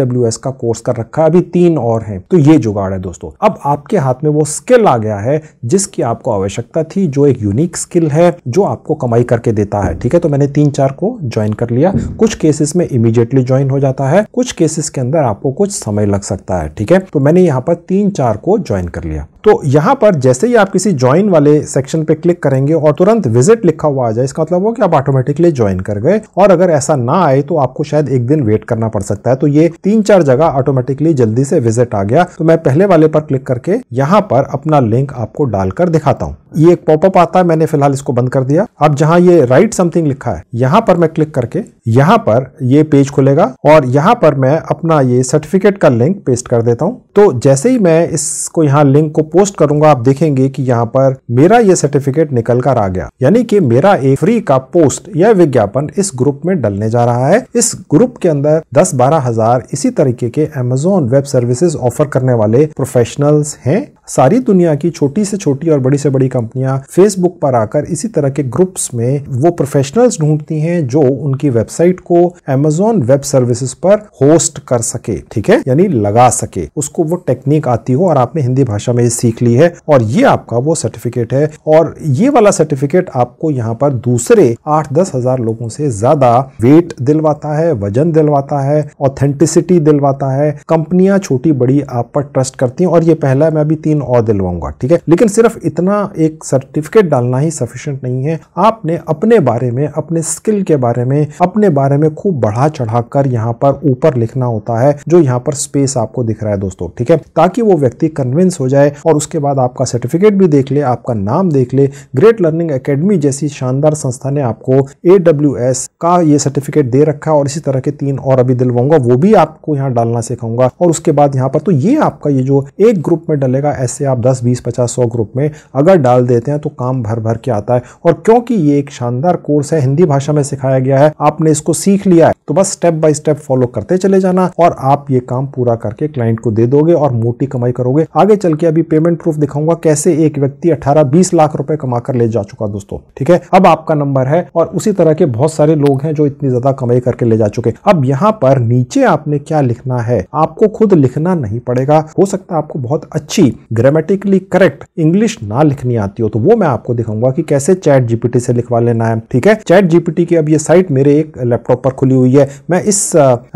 का कोर्स कर रखा है अभी तीन और हैं तो ये जो जुगाड़ है दोस्तों अब आपके हाथ में वो स्किल आ गया है जिसकी आपको आवश्यकता थी जो एक यूनिक स्किल है जो आपको कमाई करके देता है ठीक है तो मैंने तीन चार को ज्वाइन कर लिया कुछ केसेस में इमीडिएटली ज्वाइन हो जाता है कुछ केसेस के अंदर आपको कुछ समय लग सकता है ठीक है तो मैंने यहाँ पर तीन चार को ज्वाइन कर लिया तो यहाँ पर जैसे ही आप किसी ज्वाइन वाले सेक्शन पे क्लिक करेंगे और तुरंत विजिट लिखा हुआ आ जाए इसका मतलब वो कि आप ऑटोमेटिकली ज्वाइन कर गए और अगर ऐसा ना आए तो आपको शायद एक दिन वेट करना पड़ सकता है तो ये तीन चार जगह ऑटोमेटिकली जल्दी से विजिट आ गया तो मैं पहले वाले पर क्लिक करके यहाँ पर अपना लिंक आपको डालकर दिखाता हूँ ये एक पॉपअप आता है मैंने फिलहाल इसको बंद कर दिया अब जहाँ ये राइट समथिंग लिखा है यहाँ पर मैं क्लिक करके यहाँ पर ये पेज खुलेगा और यहाँ पर मैं अपना ये सर्टिफिकेट का लिंक पेस्ट कर देता हूँ तो जैसे ही मैं इसको यहाँ लिंक को पोस्ट करूंगा आप देखेंगे कि यहाँ पर मेरा ये सर्टिफिकेट निकल कर आ गया यानी कि मेरा एक फ्री का पोस्ट या विज्ञापन इस ग्रुप में डलने जा रहा है इस ग्रुप के अंदर दस बारह हजार इसी तरीके के अमेजोन वेब सर्विसेज ऑफर करने वाले प्रोफेशनल्स हैं सारी दुनिया की छोटी से छोटी और बड़ी से बड़ी कंपनियां फेसबुक पर आकर इसी तरह के ग्रुप्स में वो प्रोफेशनल्स ढूंढती हैं जो उनकी वेबसाइट को एमेजोन वेब सर्विसेज पर होस्ट कर सके ठीक है यानी लगा सके उसको वो टेक्निक आती हो और आपने हिंदी भाषा में सीख ली है और ये आपका वो सर्टिफिकेट है और ये वाला सर्टिफिकेट आपको यहाँ पर दूसरे आठ दस हजार लोगों से ज्यादा वेट दिलवाता है वजन दिलवाता है ऑथेंटिसिटी दिलवाता है कंपनियां छोटी बड़ी आप पर ट्रस्ट करती हैं और ये पहला मैं अभी तीन तीन और दिलवाऊंगा ठीक है लेकिन सिर्फ इतना एक सर्टिफिकेट डालना ही सफिशियंट नहीं है आपने अपने बारे में अपने स्किल के बारे में अपने बारे में खूब बढ़ा चढ़ा कर यहाँ पर ऊपर लिखना होता है जो यहाँ पर स्पेस आपको दिख रहा है दोस्तों ठीक है ताकि वो व्यक्ति कन्विंस हो जाए और उसके बाद आपका सर्टिफिकेट भी देख ले आपका नाम देख ले ग्रेट लर्निंग अकेडमी जैसी शानदार संस्था ने आपको ए का ये सर्टिफिकेट दे रखा है और इसी तरह के तीन और अभी दिलवाऊंगा वो भी आपको यहाँ डालना सिखाऊंगा और उसके बाद यहाँ पर तो ये आपका ये जो एक ग्रुप में डलेगा ऐसे आप 10, 20, 50, 100 ग्रुप में अगर डाल देते हैं तो काम भर भर के आता है और क्योंकि ये एक शानदार कोर्स है हिंदी भाषा में सिखाया गया है आपने इसको सीख लिया है तो बस स्टेप बाय स्टेप फॉलो करते चले जाना और आप ये काम पूरा करके क्लाइंट को दे दोगे और मोटी कमाई करोगे आगे चल के अभी पेमेंट प्रूफ दिखाऊंगा कैसे एक व्यक्ति अठारह बीस लाख रुपए कमा कर ले जा चुका दोस्तों ठीक है अब आपका नंबर है और उसी तरह के बहुत सारे लोग हैं जो इतनी ज्यादा कमाई करके ले जा चुके अब यहाँ पर नीचे आपने क्या लिखना है आपको खुद लिखना नहीं पड़ेगा हो सकता है आपको बहुत अच्छी ग्रामेटिकली करेक्ट इंग्लिश ना लिखनी आती हो तो वो मैं आपको दिखाऊंगा कि कैसे चैट जीपीटी से लिखवा लेना है ठीक है चैट जीपीटी की अब ये साइट मेरे एक लैपटॉप पर खुली हुई है मैं इस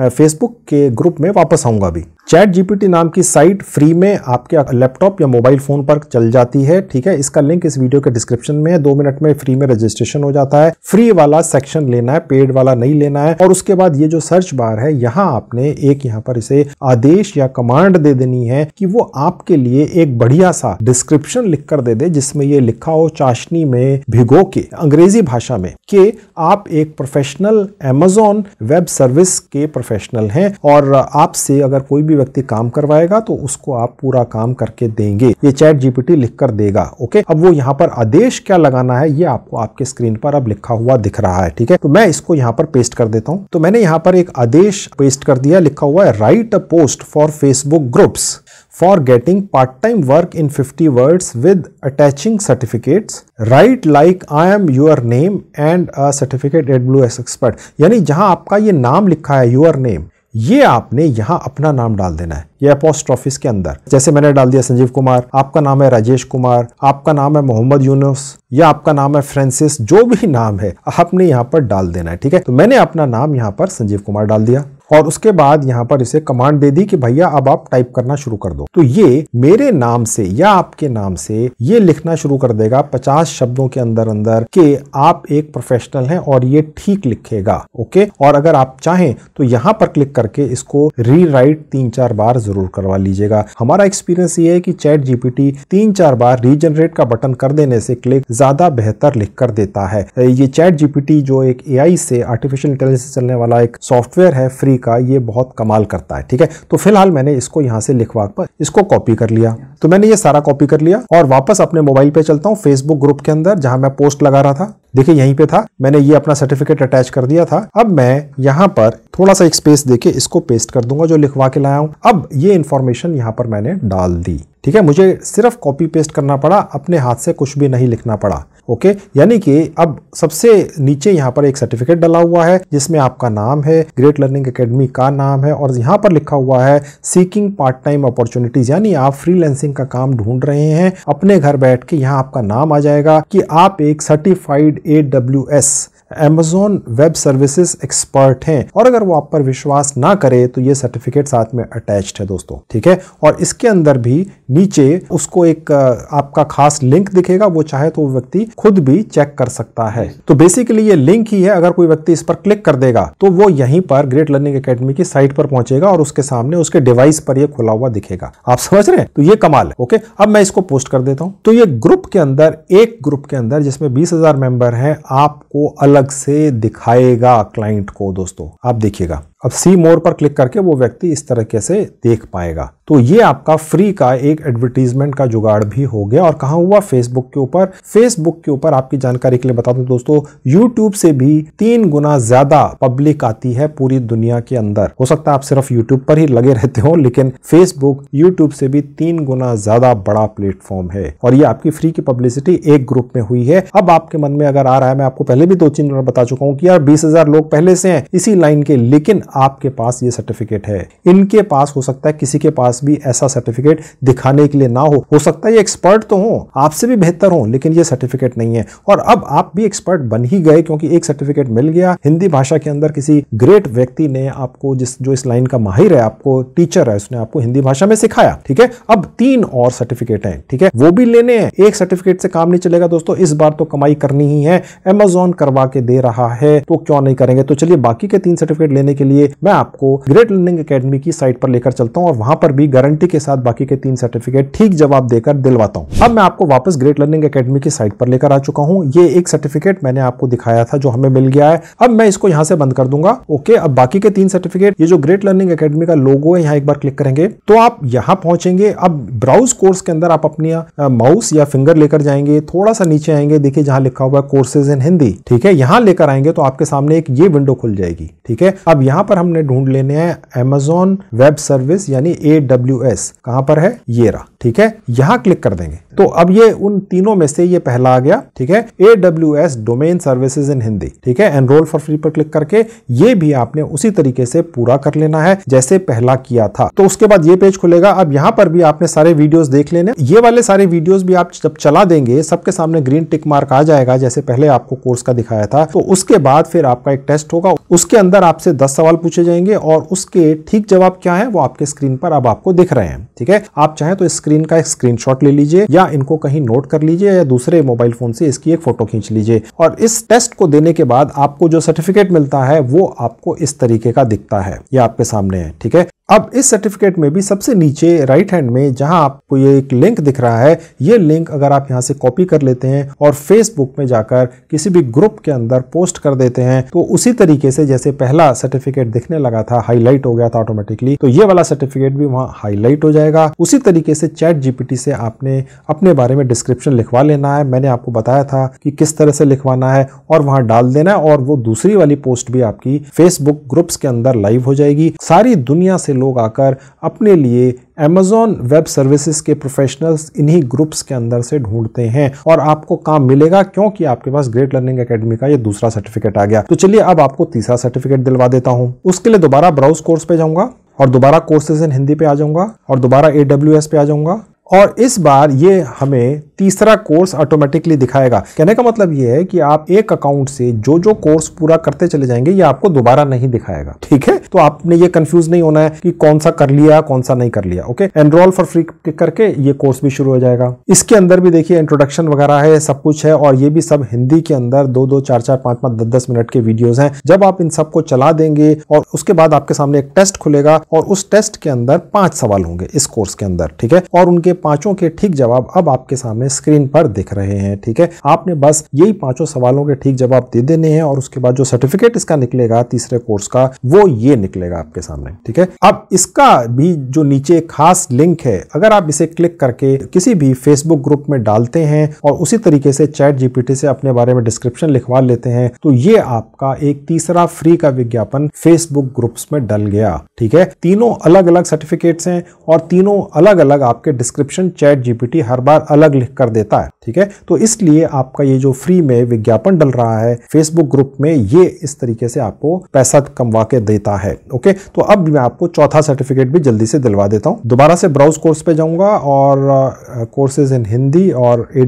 फेसबुक के ग्रुप में वापस आऊंगा अभी चैट जीपीटी नाम की साइट फ्री में आपके लैपटॉप या मोबाइल फ़ोन पर चल जाती है ठीक है इसका लिंक इस वीडियो के डिस्क्रिप्शन में है दो मिनट में फ्री में रजिस्ट्रेशन हो जाता है फ्री वाला सेक्शन लेना है पेड वाला नहीं लेना है और उसके बाद ये जो सर्च बार है यहाँ आपने एक यहाँ पर इसे आदेश या कमांड दे देनी है कि वो आपके लिए एक बढ़िया सा डिस्क्रिप्शन लिख कर दे दे जिसमें ये लिखा हो चाशनी में भिगो के अंग्रेजी भाषा में कि आप एक प्रोफेशनल एमेजोन वेब सर्विस के प्रोफेशनल हैं और आपसे अगर कोई भी भी व्यक्ति काम करवाएगा तो उसको आप पूरा काम करके देंगे ये चैट जीपीटी लिख कर देगा ओके अब वो यहाँ पर आदेश क्या लगाना है ये आपको आपके स्क्रीन पर अब लिखा हुआ दिख रहा है ठीक है तो मैं इसको यहाँ पर पेस्ट कर देता हूँ तो मैंने यहाँ पर एक आदेश पेस्ट कर दिया लिखा हुआ है write a post for Facebook groups for getting part time work in fifty words with attaching certificates right like I am your name and certificate at W S expert यानी जहां आपका ये नाम लिखा है यूर नेम ये आपने यहाँ अपना नाम डाल देना है ये ऑफिस के अंदर जैसे मैंने डाल दिया संजीव कुमार आपका नाम है राजेश कुमार आपका नाम है मोहम्मद यूनुस या आपका नाम है फ्रेंसिस जो भी नाम है आपने यहाँ पर डाल देना है ठीक है तो मैंने अपना नाम यहाँ पर संजीव कुमार डाल दिया और उसके बाद यहाँ पर इसे कमांड दे दी कि भैया अब आप टाइप करना शुरू कर दो तो ये मेरे नाम से या आपके नाम से ये लिखना शुरू कर देगा पचास शब्दों के अंदर अंदर कि आप एक प्रोफेशनल हैं और ये ठीक लिखेगा ओके और अगर आप चाहें तो यहाँ पर क्लिक करके इसको री राइट तीन चार बार जरूर करवा लीजिएगा हमारा एक्सपीरियंस ये है कि चैट जीपीटी तीन चार बार रीजनरेट का बटन कर देने से क्लिक ज्यादा बेहतर लिख कर देता है ये चैट जीपीटी जो एक ए से आर्टिफिशियल इंटेलिजेंस चलने वाला एक सॉफ्टवेयर है फ्री का ये बहुत कमाल करता है ठीक है तो फिलहाल मैंने इसको यहाँ से लिखवा कर इसको कॉपी कर लिया तो मैंने ये सारा कॉपी कर लिया और वापस अपने मोबाइल पे चलता हूँ फेसबुक ग्रुप के अंदर जहां मैं पोस्ट लगा रहा था देखिए यहीं पे था मैंने ये अपना सर्टिफिकेट अटैच कर दिया था अब मैं यहाँ पर थोड़ा सा एक स्पेस देके इसको पेस्ट कर दूंगा जो लिखवा के लाया हूँ अब ये इन्फॉर्मेशन यहाँ पर मैंने डाल दी ठीक है मुझे सिर्फ कॉपी पेस्ट करना पड़ा अपने हाथ से कुछ भी नहीं लिखना पड़ा ओके यानी कि अब सबसे नीचे यहाँ पर एक सर्टिफिकेट डला हुआ है जिसमें आपका नाम है ग्रेट लर्निंग अकेडमी का नाम है और यहाँ पर लिखा हुआ है सीकिंग पार्ट टाइम अपॉर्चुनिटीज यानी आप फ्रीलैंसिंग का काम ढूंढ रहे हैं अपने घर बैठ के यहाँ आपका नाम आ जाएगा कि आप एक certified a Amazon Web Services expert हैं और अगर वो आप पर विश्वास ना करे तो ये सर्टिफिकेट साथ में अटैच्ड है दोस्तों ठीक है और इसके अंदर भी नीचे उसको एक आपका खास लिंक दिखेगा वो चाहे तो वो व्यक्ति खुद भी चेक कर सकता है तो बेसिकली ये लिंक ही है अगर कोई व्यक्ति इस पर क्लिक कर देगा तो वो यहीं पर ग्रेट लर्निंग अकेडमी की साइट पर पहुंचेगा और उसके सामने उसके डिवाइस पर यह खुला हुआ दिखेगा आप समझ रहे हैं तो ये कमाल है ओके अब मैं इसको पोस्ट कर देता हूँ तो ये ग्रुप के अंदर एक ग्रुप के अंदर जिसमें बीस मेंबर है आपको अलग अलग से दिखाएगा क्लाइंट को दोस्तों आप देखिएगा अब सी मोर पर क्लिक करके वो व्यक्ति इस तरीके से देख पाएगा तो ये आपका फ्री का एक एडवर्टीजमेंट का जुगाड़ भी हो गया और कहा हुआ फेसबुक के ऊपर फेसबुक के ऊपर आपकी जानकारी के लिए बता दूं दोस्तों यूट्यूब से भी तीन गुना ज्यादा पब्लिक आती है पूरी दुनिया के अंदर हो सकता है आप सिर्फ यूट्यूब पर ही लगे रहते हो लेकिन फेसबुक यूट्यूब से भी तीन गुना ज्यादा बड़ा प्लेटफॉर्म है और ये आपकी फ्री की पब्लिसिटी एक ग्रुप में हुई है अब आपके मन में अगर आ रहा है मैं आपको पहले भी दो तीन बता चुका हूँ कि यार बीस लोग पहले से है इसी लाइन के लेकिन आपके पास ये सर्टिफिकेट है इनके पास हो सकता है किसी के पास भी ऐसा सर्टिफिकेट दिखाने के लिए ना हो हो सकता है ये एक्सपर्ट तो हो आपसे भी बेहतर हो लेकिन ये सर्टिफिकेट नहीं है और अब आप भी एक्सपर्ट बन ही गए क्योंकि एक सर्टिफिकेट मिल गया हिंदी भाषा के अंदर किसी ग्रेट व्यक्ति ने आपको जिस जो इस लाइन का माहिर है आपको टीचर है उसने आपको हिंदी भाषा में सिखाया ठीक है अब तीन और सर्टिफिकेट हैं ठीक है वो भी लेने हैं एक सर्टिफिकेट से काम नहीं चलेगा दोस्तों इस बार तो कमाई करनी ही है अमेजोन करवा के दे रहा है तो क्यों नहीं करेंगे तो चलिए बाकी के तीन सर्टिफिकेट लेने के लिए लिए मैं आपको ग्रेट लर्निंग अकेडमी की साइट पर लेकर चलता हूँ और वहां पर भी गारंटी के साथ बाकी के तीन सर्टिफिकेट ठीक जवाब देकर दिलवाता हूँ अब मैं आपको वापस ग्रेट लर्निंग अकेडमी की साइट पर लेकर आ चुका हूँ ये एक सर्टिफिकेट मैंने आपको दिखाया था जो हमें मिल गया है अब मैं इसको यहाँ से बंद कर दूंगा ओके अब बाकी के तीन सर्टिफिकेट ये जो ग्रेट लर्निंग अकेडमी का लोगो है यहाँ एक बार क्लिक करेंगे तो आप यहाँ पहुंचेंगे अब ब्राउज कोर्स के अंदर आप अपनी माउस या फिंगर लेकर जाएंगे थोड़ा सा नीचे आएंगे देखिए जहां लिखा हुआ है कोर्सेज इन हिंदी ठीक है यहाँ लेकर आएंगे तो आपके सामने एक ये विंडो खुल जाएगी ठीक है अब यहाँ पर हमने ढूंढ लेने हैं अमेजोन वेब सर्विस यानी ए डब्ल्यू एस कहाँ पर है ये रहा ठीक है यहां क्लिक कर देंगे तो अब ये उन तीनों में से ये पहला आ गया ठीक है A W S domain services in Hindi ठीक है एनरोल फॉर फ्री पर क्लिक करके ये भी आपने उसी तरीके से पूरा कर लेना है जैसे पहला किया था तो उसके बाद ये पेज खुलेगा अब यहाँ पर भी आपने सारे वीडियोस देख लेने ये वाले सारे वीडियोस भी आप जब चला देंगे सबके सामने ग्रीन टिक मार्क आ जाएगा जैसे पहले आपको कोर्स का दिखाया था तो उसके बाद फिर आपका एक टेस्ट होगा उसके अंदर आपसे दस सवाल पूछे जाएंगे और उसके ठीक जवाब क्या है वो आपके स्क्रीन पर अब आपको दिख रहे हैं ठीक है आप चाहें तो स्क्रीन स्क्रीन का एक स्क्रीन ले लीजिए या इनको कहीं नोट कर लीजिए या दूसरे मोबाइल फोन से इसकी एक फोटो खींच लीजिए और इस टेस्ट को देने के बाद आपको जो सर्टिफिकेट मिलता है वो आपको इस तरीके का दिखता है ये आपके सामने है ठीक है अब इस सर्टिफिकेट में भी सबसे नीचे राइट हैंड में जहां आपको ये एक लिंक दिख रहा है ये लिंक अगर आप यहाँ से कॉपी कर लेते हैं और फेसबुक में जाकर किसी भी ग्रुप के अंदर पोस्ट कर देते हैं तो उसी तरीके से जैसे पहला सर्टिफिकेट दिखने लगा था हाईलाइट हो गया था ऑटोमेटिकली तो ये वाला सर्टिफिकेट भी वहां हाईलाइट हो जाएगा उसी तरीके से चैट जीपीटी से आपने अपने बारे में डिस्क्रिप्शन लिखवा लेना है मैंने आपको बताया था कि किस तरह से लिखवाना है और वहां डाल देना है और वो दूसरी वाली पोस्ट भी आपकी फेसबुक ग्रुप्स के अंदर लाइव हो जाएगी सारी दुनिया से लोग आकर अपने लिए अमेजोन वेब सर्विसेज के प्रोफेशनल्स इन्हीं ग्रुप्स के अंदर से ढूंढते हैं और आपको काम मिलेगा क्योंकि आपके पास ग्रेट लर्निंग एकेडमी का ये दूसरा सर्टिफिकेट आ गया तो चलिए अब आपको तीसरा सर्टिफिकेट दिलवा देता हूँ उसके लिए दोबारा ब्राउज कोर्स पे जाऊंगा और दोबारा कोर्सेज इन हिंदी पे आ जाऊंगा और दोबारा ए पे आ जाऊंगा और इस बार ये हमें तीसरा कोर्स ऑटोमेटिकली दिखाएगा कहने का मतलब ये है कि आप एक अकाउंट से जो जो कोर्स पूरा करते चले जाएंगे ये आपको दोबारा नहीं दिखाएगा ठीक है तो आपने ये कंफ्यूज नहीं होना है कि कौन सा कर लिया कौन सा नहीं कर लिया ओके एनरोल फॉर फ्री करके ये कोर्स भी शुरू हो जाएगा इसके अंदर भी देखिए इंट्रोडक्शन वगैरह है सब कुछ है और ये भी सब हिंदी के अंदर दो दो चार चार पांच पांच दस दस मिनट के वीडियोज हैं जब आप इन सबको चला देंगे और उसके बाद आपके सामने एक टेस्ट खुलेगा और उस टेस्ट के अंदर पांच सवाल होंगे इस कोर्स के अंदर ठीक है और उनके ये पांचों के ठीक जवाब अब आपके सामने स्क्रीन पर दिख रहे हैं ठीक है आपने बस यही पांचों सवालों के ठीक जवाब दे देने हैं और उसके बाद जो सर्टिफिकेट इसका निकलेगा तीसरे कोर्स का वो ये निकलेगा आपके सामने ठीक है अब इसका भी जो नीचे खास लिंक है अगर आप इसे क्लिक करके किसी भी फेसबुक ग्रुप में डालते हैं और उसी तरीके से चैट जीपीटी से अपने बारे में डिस्क्रिप्शन लिखवा लेते हैं तो ये आपका एक तीसरा फ्री का विज्ञापन फेसबुक ग्रुप्स में डल गया ठीक है तीनों अलग अलग सर्टिफिकेट्स हैं और तीनों अलग अलग आपके डिस्क्रिप्शन डिस्क्रिप्शन चैट जीपीटी हर बार अलग लिख कर देता है ठीक है तो इसलिए आपका ये जो फ्री में विज्ञापन डल रहा है फेसबुक ग्रुप में ये इस तरीके से आपको पैसा कमवा के देता है ओके तो अब मैं आपको चौथा सर्टिफिकेट भी जल्दी से दिलवा देता हूँ दोबारा से ब्राउज कोर्स पे जाऊंगा और कोर्सेज इन हिंदी और ए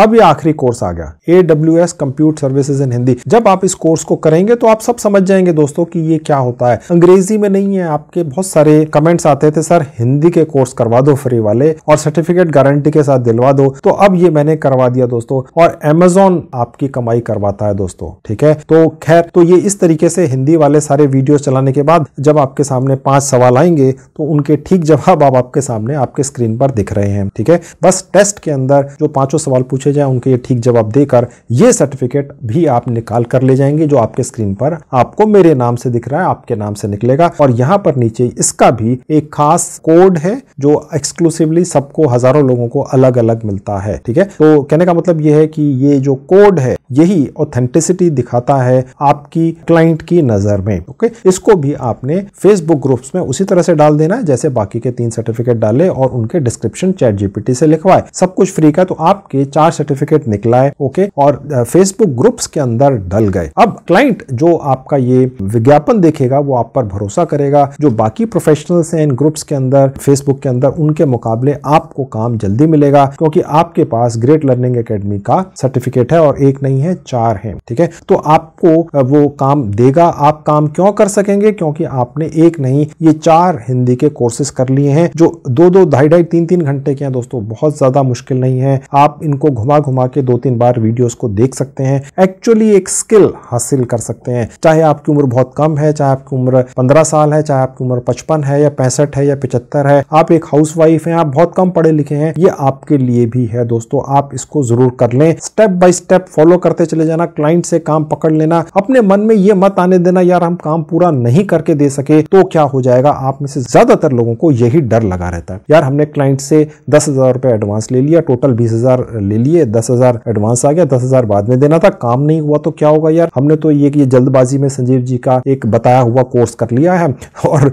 अब ये आखिरी कोर्स आ गया A W S compute services in Hindi जब आप इस कोर्स को करेंगे तो आप सब समझ जाएंगे दोस्तों कि ये क्या होता है अंग्रेजी में नहीं है आपके बहुत सारे कमेंट्स आते थे सर हिंदी के कोर्स करवा दो फ्री वाले और सर्टिफिकेट गारंटी के साथ दिलवा दो तो अब ये मैंने करवा दिया दोस्तों और एमेजोन आपकी कमाई करवाता है दोस्तों ठीक है तो खैर तो ये इस तरीके से हिंदी वाले सारे वीडियो चलाने के बाद जब आपके सामने पांच सवाल आएंगे तो उनके ठीक जवाब आपके सामने आपके स्क्रीन पर दिख रहे हैं ठीक है बस टेस्ट के अंदर जो पांचों सवाल पूछे पूछे जाए उनके ये ठीक जवाब देकर ये सर्टिफिकेट भी आप निकाल कर ले जाएंगे जो आपके स्क्रीन पर आपको मेरे नाम से दिख रहा है आपके नाम से निकलेगा और यहाँ पर नीचे इसका भी एक खास कोड है जो एक्सक्लूसिवली सबको हजारों लोगों को अलग अलग मिलता है ठीक है तो कहने का मतलब यह है कि ये जो कोड है यही ऑथेंटिसिटी दिखाता है आपकी क्लाइंट की नजर में ओके इसको भी आपने फेसबुक ग्रुप्स में उसी तरह से डाल देना है जैसे बाकी के तीन सर्टिफिकेट डाले और उनके डिस्क्रिप्शन चैट जीपीटी से लिखवाए सब कुछ फ्री का तो आपके चार सर्टिफिकेट निकला है ओके और फेसबुक uh, ग्रुप्स के अंदर डल गए अब क्लाइंट जो आपका ये विज्ञापन देखेगा वो आप पर भरोसा करेगा जो बाकी प्रोफेशनल्स हैं इन ग्रुप्स के अंदर फेसबुक के अंदर उनके मुकाबले आपको काम जल्दी मिलेगा क्योंकि आपके पास ग्रेट लर्निंग अकेडमी का सर्टिफिकेट है और एक नहीं है चार है ठीक है तो आपको uh, वो काम देगा आप काम क्यों कर सकेंगे क्योंकि आपने एक नहीं ये चार हिंदी के कोर्सेज कर लिए हैं जो दो दो ढाई ढाई तीन तीन घंटे के हैं दोस्तों बहुत ज्यादा मुश्किल नहीं है आप इनको घुमा घुमा के दो तीन बार वीडियोस को देख सकते हैं एक्चुअली एक स्किल हासिल कर सकते हैं चाहे आपकी उम्र बहुत कम है चाहे आपकी उम्र पंद्रह साल है चाहे आपकी उम्र पचपन है या पैंसठ है या पिछहत्तर है आप एक हाउस वाइफ है आप बहुत कम पढ़े लिखे हैं ये आपके लिए भी है दोस्तों आप इसको जरूर कर लें स्टेप बाय स्टेप फॉलो करते चले जाना क्लाइंट से काम पकड़ लेना अपने मन में ये मत आने देना यार हम काम पूरा नहीं करके दे सके तो क्या हो जाएगा आप में से ज्यादातर लोगों को यही डर लगा रहता है यार हमने क्लाइंट से दस हजार रुपए एडवांस ले लिया टोटल बीस हजार ले लिया लिए दस हजार एडवांस आ गया दस हजार बाद में देना था काम नहीं हुआ तो क्या होगा यार हमने तो ये कि जल्दबाजी में संजीव जी का एक बताया हुआ कोर्स कर लिया है और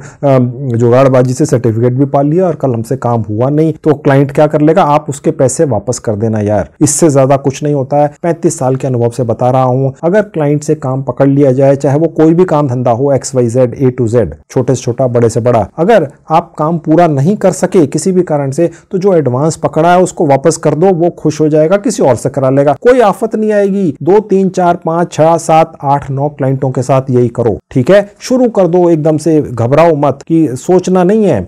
जुगाड़बाजी से सर्टिफिकेट भी पा लिया और कल हमसे काम हुआ नहीं तो क्लाइंट क्या कर लेगा आप उसके पैसे वापस कर देना यार इससे ज्यादा कुछ नहीं होता है पैंतीस साल के अनुभव से बता रहा हूँ अगर क्लाइंट से काम पकड़ लिया जाए चाहे वो कोई भी काम धंधा हो X Y Z A to Z छोटे से छोटा बड़े से बड़ा अगर आप काम पूरा नहीं कर सके किसी भी कारण से तो जो एडवांस पकड़ा है उसको वापस कर दो वो खुश हो जाएगा जाएगा किसी और से करा लेगा कोई आफत नहीं आएगी दो तीन चार पांच छह सात आठ नौ क्लाइंटों के साथ यही करो ठीक है शुरू कर दो एकदम से घबराओ मत कि सोचना नहीं है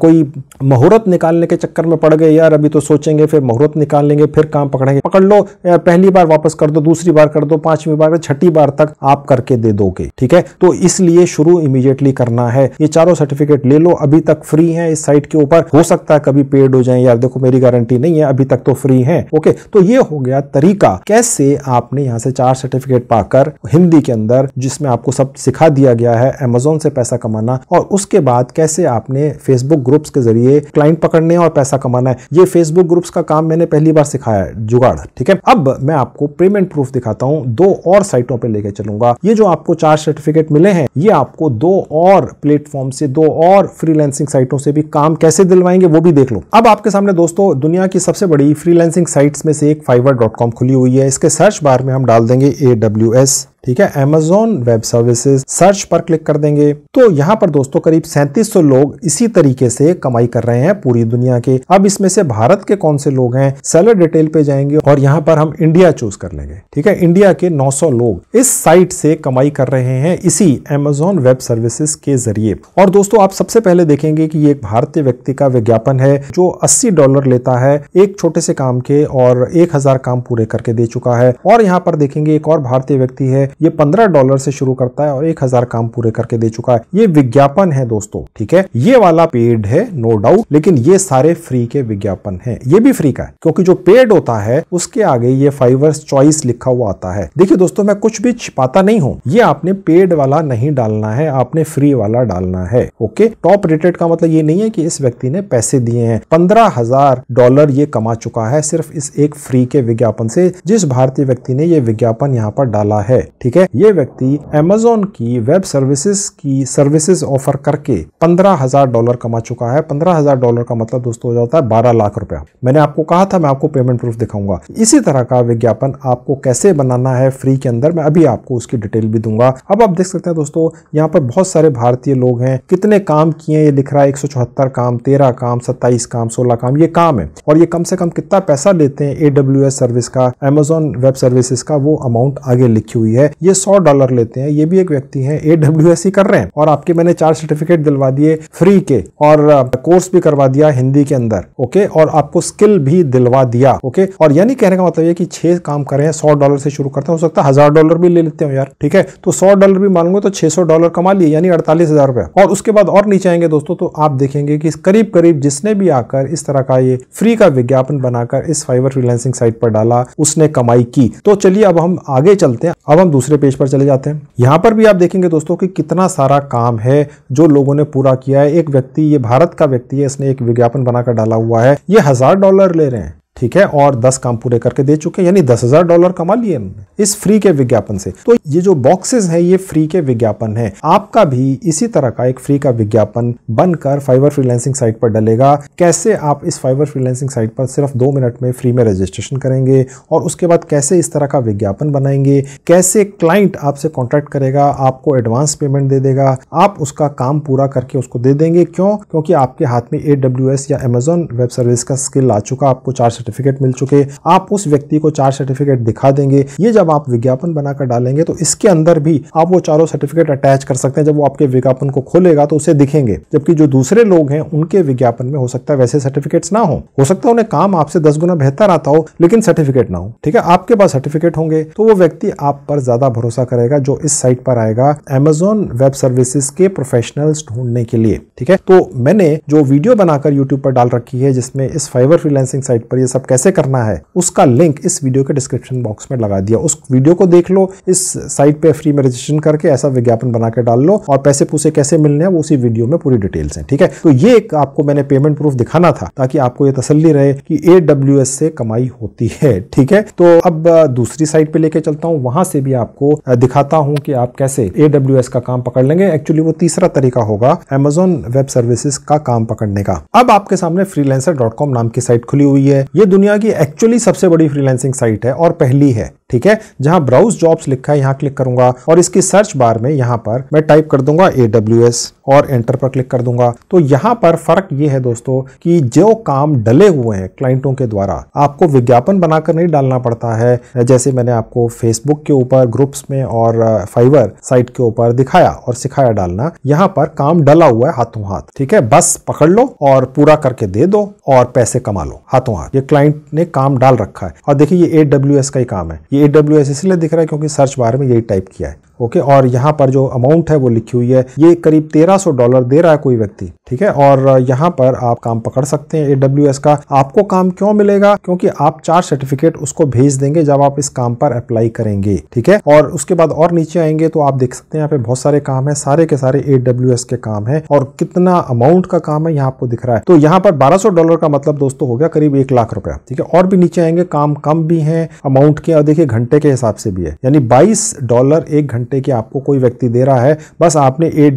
कोई मुहूर्त निकालने के चक्कर में पड़ गए यार अभी तो सोचेंगे फिर मुहूर्त निकाल लेंगे फिर काम पकड़ेंगे पकड़ लो पहली बार वापस कर दो दूसरी बार कर दो पांचवी बार छठी बार तक आप करके दे दोगे ठीक है तो इसलिए शुरू इमीडिएटली करना है ये चारों सर्टिफिकेट ले लो अभी तक फ्री है इस साइट के ऊपर हो सकता है कभी पेड हो जाए यार देखो मेरी गारंटी नहीं है अभी तक तो फ्री है ओके तो ये हो गया तरीका कैसे आपने यहाँ से चार सर्टिफिकेट पाकर हिंदी के अंदर जिसमें आपको सब सिखा दिया गया है अमेजोन से पैसा कमाना और उसके बाद कैसे आपने फेसबुक फेसबुक ग्रुप्स के जरिए क्लाइंट पकड़ने और पैसा कमाना है ये फेसबुक ग्रुप्स का काम मैंने पहली बार सिखाया है जुगाड़ ठीक है अब मैं आपको पेमेंट प्रूफ दिखाता हूँ दो और साइटों पर लेके चलूंगा ये जो आपको चार सर्टिफिकेट मिले हैं ये आपको दो और प्लेटफॉर्म से दो और फ्रीलैंसिंग साइटों से भी काम कैसे दिलवाएंगे वो भी देख लो अब आपके सामने दोस्तों दुनिया की सबसे बड़ी फ्रीलैंसिंग साइट्स में से एक फाइवर खुली हुई है इसके सर्च बार में हम डाल देंगे ए डब्ल्यू एस ठीक है अमेजोन वेब सर्विसेज सर्च पर क्लिक कर देंगे तो यहाँ पर दोस्तों करीब 3700 लोग इसी तरीके से कमाई कर रहे हैं पूरी दुनिया के अब इसमें से भारत के कौन से लोग हैं सेलर डिटेल पे जाएंगे और यहाँ पर हम इंडिया चूज कर लेंगे ठीक है इंडिया के 900 लोग इस साइट से कमाई कर रहे हैं इसी अमेजोन वेब सर्विसेज के जरिए और दोस्तों आप सबसे पहले देखेंगे की एक भारतीय व्यक्ति का विज्ञापन है जो अस्सी डॉलर लेता है एक छोटे से काम के और एक हजार काम पूरे करके दे चुका है और यहाँ पर देखेंगे एक और भारतीय व्यक्ति है ये पंद्रह डॉलर से शुरू करता है और एक हजार काम पूरे करके दे चुका है ये विज्ञापन है दोस्तों ठीक है ये वाला पेड है नो डाउट लेकिन ये सारे फ्री के विज्ञापन है ये भी फ्री का है क्योंकि जो पेड होता है उसके आगे ये फाइवर्स चॉइस लिखा हुआ आता है देखिये दोस्तों मैं कुछ भी छिपाता नहीं हूँ ये आपने पेड वाला नहीं डालना है आपने फ्री वाला डालना है ओके टॉप रेटेड का मतलब ये नहीं है कि इस व्यक्ति ने पैसे दिए हैं पंद्रह हजार डॉलर ये कमा चुका है सिर्फ इस एक फ्री के विज्ञापन से जिस भारतीय व्यक्ति ने ये विज्ञापन यहाँ पर डाला है ठीक है ये व्यक्ति एमेजोन की वेब सर्विसेज की सर्विसेज ऑफर करके पंद्रह हजार डॉलर कमा चुका है पंद्रह हजार डॉलर का मतलब दोस्तों हो जाता है बारह लाख रुपया मैंने आपको कहा था मैं आपको पेमेंट प्रूफ दिखाऊंगा इसी तरह का विज्ञापन आपको कैसे बनाना है फ्री के अंदर मैं अभी आपको उसकी डिटेल भी दूंगा अब आप देख सकते हैं दोस्तों यहाँ पर बहुत सारे भारतीय लोग हैं कितने काम किए ये लिख रहा है एक काम तेरह काम सत्ताईस काम सोलह काम ये काम है और ये कम से कम कितना पैसा लेते हैं ए सर्विस का अमेजोन वेब सर्विसेज का वो अमाउंट आगे लिखी हुई है ये सौ डॉलर लेते हैं ये भी एक व्यक्ति है ए कर रहे हैं और आपके मैंने चार सर्टिफिकेट दिलवा दिए फ्री के और कोर्स भी करवा दिया हिंदी के अंदर ओके और आपको स्किल भी दिलवा दिया ओके और यानी कहने का मतलब ये कि छह काम करें सौ डॉलर से शुरू करते हैं हो सकता है हजार डॉलर भी ले लेते हैं यार ठीक है तो सौ डॉलर भी मानूंगे तो छह सौ डॉलर कमा लिए यानी अड़तालीस हजार रुपए और उसके बाद और नीचे आएंगे दोस्तों तो आप देखेंगे कि करीब करीब जिसने भी आकर इस तरह का ये फ्री का विज्ञापन बनाकर इस फाइबर फ्रीलांसिंग साइट पर डाला उसने कमाई की तो चलिए अब हम आगे चलते हैं अब हम दूसरे पेज पर चले जाते हैं यहाँ पर भी आप देखेंगे दोस्तों कि कितना सारा काम है जो लोगों ने पूरा किया है एक व्यक्ति ये भारत का व्यक्ति है इसने एक विज्ञापन बनाकर डाला हुआ है ये हजार डॉलर ले रहे हैं ठीक है और 10 काम पूरे करके दे चुके हैं यानी दस हजार डॉलर कमा लिए इन्होंने इस फ्री के विज्ञापन से तो ये जो बॉक्सेस हैं ये फ्री के विज्ञापन है आपका भी इसी तरह का एक फ्री का विज्ञापन बनकर फाइबर फ्रीलैंसिंग साइट पर डलेगा कैसे आप इस फाइबर फ्रीलैंसिंग साइट पर सिर्फ दो मिनट में फ्री में रजिस्ट्रेशन करेंगे और उसके बाद कैसे इस तरह का विज्ञापन बनाएंगे कैसे क्लाइंट आपसे कॉन्टैक्ट करेगा आपको एडवांस पेमेंट दे देगा आप उसका काम पूरा करके उसको दे देंगे क्यों क्योंकि आपके हाथ में ए या अमेजोन वेब सर्विस का स्किल आ चुका आपको चार सर्टिफिकेट मिल चुके आप उस व्यक्ति को चार सर्टिफिकेट दिखा देंगे ये जब आप विज्ञापन बनाकर डालेंगे तो इसके अंदर भी आप वो चारों सर्टिफिकेट अटैच कर सकते हैं जब वो आपके विज्ञापन को खोलेगा तो उसे दिखेंगे जबकि जो दूसरे लोग हैं उनके विज्ञापन में हो सकता है वैसे सर्टिफिकेट्स ना हो हो सकता है उन्हें काम आपसे दस गुना बेहतर आता हो लेकिन सर्टिफिकेट ना हो ठीक है आपके पास सर्टिफिकेट होंगे तो वो व्यक्ति आप पर ज्यादा भरोसा करेगा जो इस साइट पर आएगा एमेजोन वेब सर्विसेज के प्रोफेशनल्स ढूंढने के लिए ठीक है तो मैंने जो वीडियो बनाकर यूट्यूब पर डाल रखी है जिसमें इस फाइबर फ्रीलांसिंग साइट पर यह सब व्हाट्सअप कैसे करना है उसका लिंक इस वीडियो के डिस्क्रिप्शन बॉक्स में लगा दिया उस वीडियो को देख लो इस साइट पे फ्री में रजिस्ट्रेशन करके ऐसा विज्ञापन बना के डाल लो और पैसे पूसे कैसे मिलने हैं वो उसी वीडियो में पूरी डिटेल्स हैं ठीक है तो ये एक आपको मैंने पेमेंट प्रूफ दिखाना था ताकि आपको ये तसली रहे कि ए से कमाई होती है ठीक है तो अब दूसरी साइट पे लेके चलता हूँ वहां से भी आपको दिखाता हूँ कि आप कैसे ए का काम पकड़ लेंगे एक्चुअली वो तीसरा तरीका होगा अमेजोन वेब सर्विसेज का काम पकड़ने का अब आपके सामने फ्रीलेंसर नाम की साइट खुली हुई है ये ये दुनिया की एक्चुअली सबसे बड़ी फ्रीलांसिंग साइट है और पहली है ठीक है जहां ब्राउज जॉब्स लिखा है यहाँ क्लिक करूंगा और इसकी सर्च बार में यहाँ पर मैं टाइप कर दूंगा ए और एंटर पर क्लिक कर दूंगा तो यहाँ पर फर्क ये है दोस्तों कि जो काम डले हुए हैं क्लाइंटों के द्वारा आपको विज्ञापन बनाकर नहीं डालना पड़ता है जैसे मैंने आपको फेसबुक के ऊपर ग्रुप्स में और फाइवर साइट के ऊपर दिखाया और सिखाया डालना यहाँ पर काम डला हुआ है हाथों हाथ ठीक है बस पकड़ लो और पूरा करके दे दो और पैसे कमा लो हाथों हाथ ये क्लाइंट ने काम डाल रखा है और देखिए ये ए का ही काम है ये ए डब्ल्यू एस इसलिए दिख रहा है क्योंकि सर्च बार में यही टाइप किया है ओके और यहाँ पर जो अमाउंट है वो लिखी हुई है ये करीब 1300 डॉलर दे रहा है कोई व्यक्ति ठीक है और यहाँ पर आप काम पकड़ सकते हैं ए का आपको काम क्यों मिलेगा क्योंकि आप चार सर्टिफिकेट उसको भेज देंगे जब आप इस काम पर अप्लाई करेंगे ठीक है और उसके बाद और नीचे आएंगे तो आप देख सकते हैं यहाँ पे बहुत सारे काम है सारे के सारे ए के काम है और कितना अमाउंट का काम है यहाँ आपको दिख रहा है तो यहाँ पर बारह डॉलर का मतलब दोस्तों हो गया करीब एक लाख रुपया ठीक है और भी नीचे आएंगे काम कम भी है अमाउंट के और देखिए घंटे के हिसाब से भी है यानी बाईस डॉलर एक घंटे घंटे की आपको कोई व्यक्ति दे रहा है बस आपने ए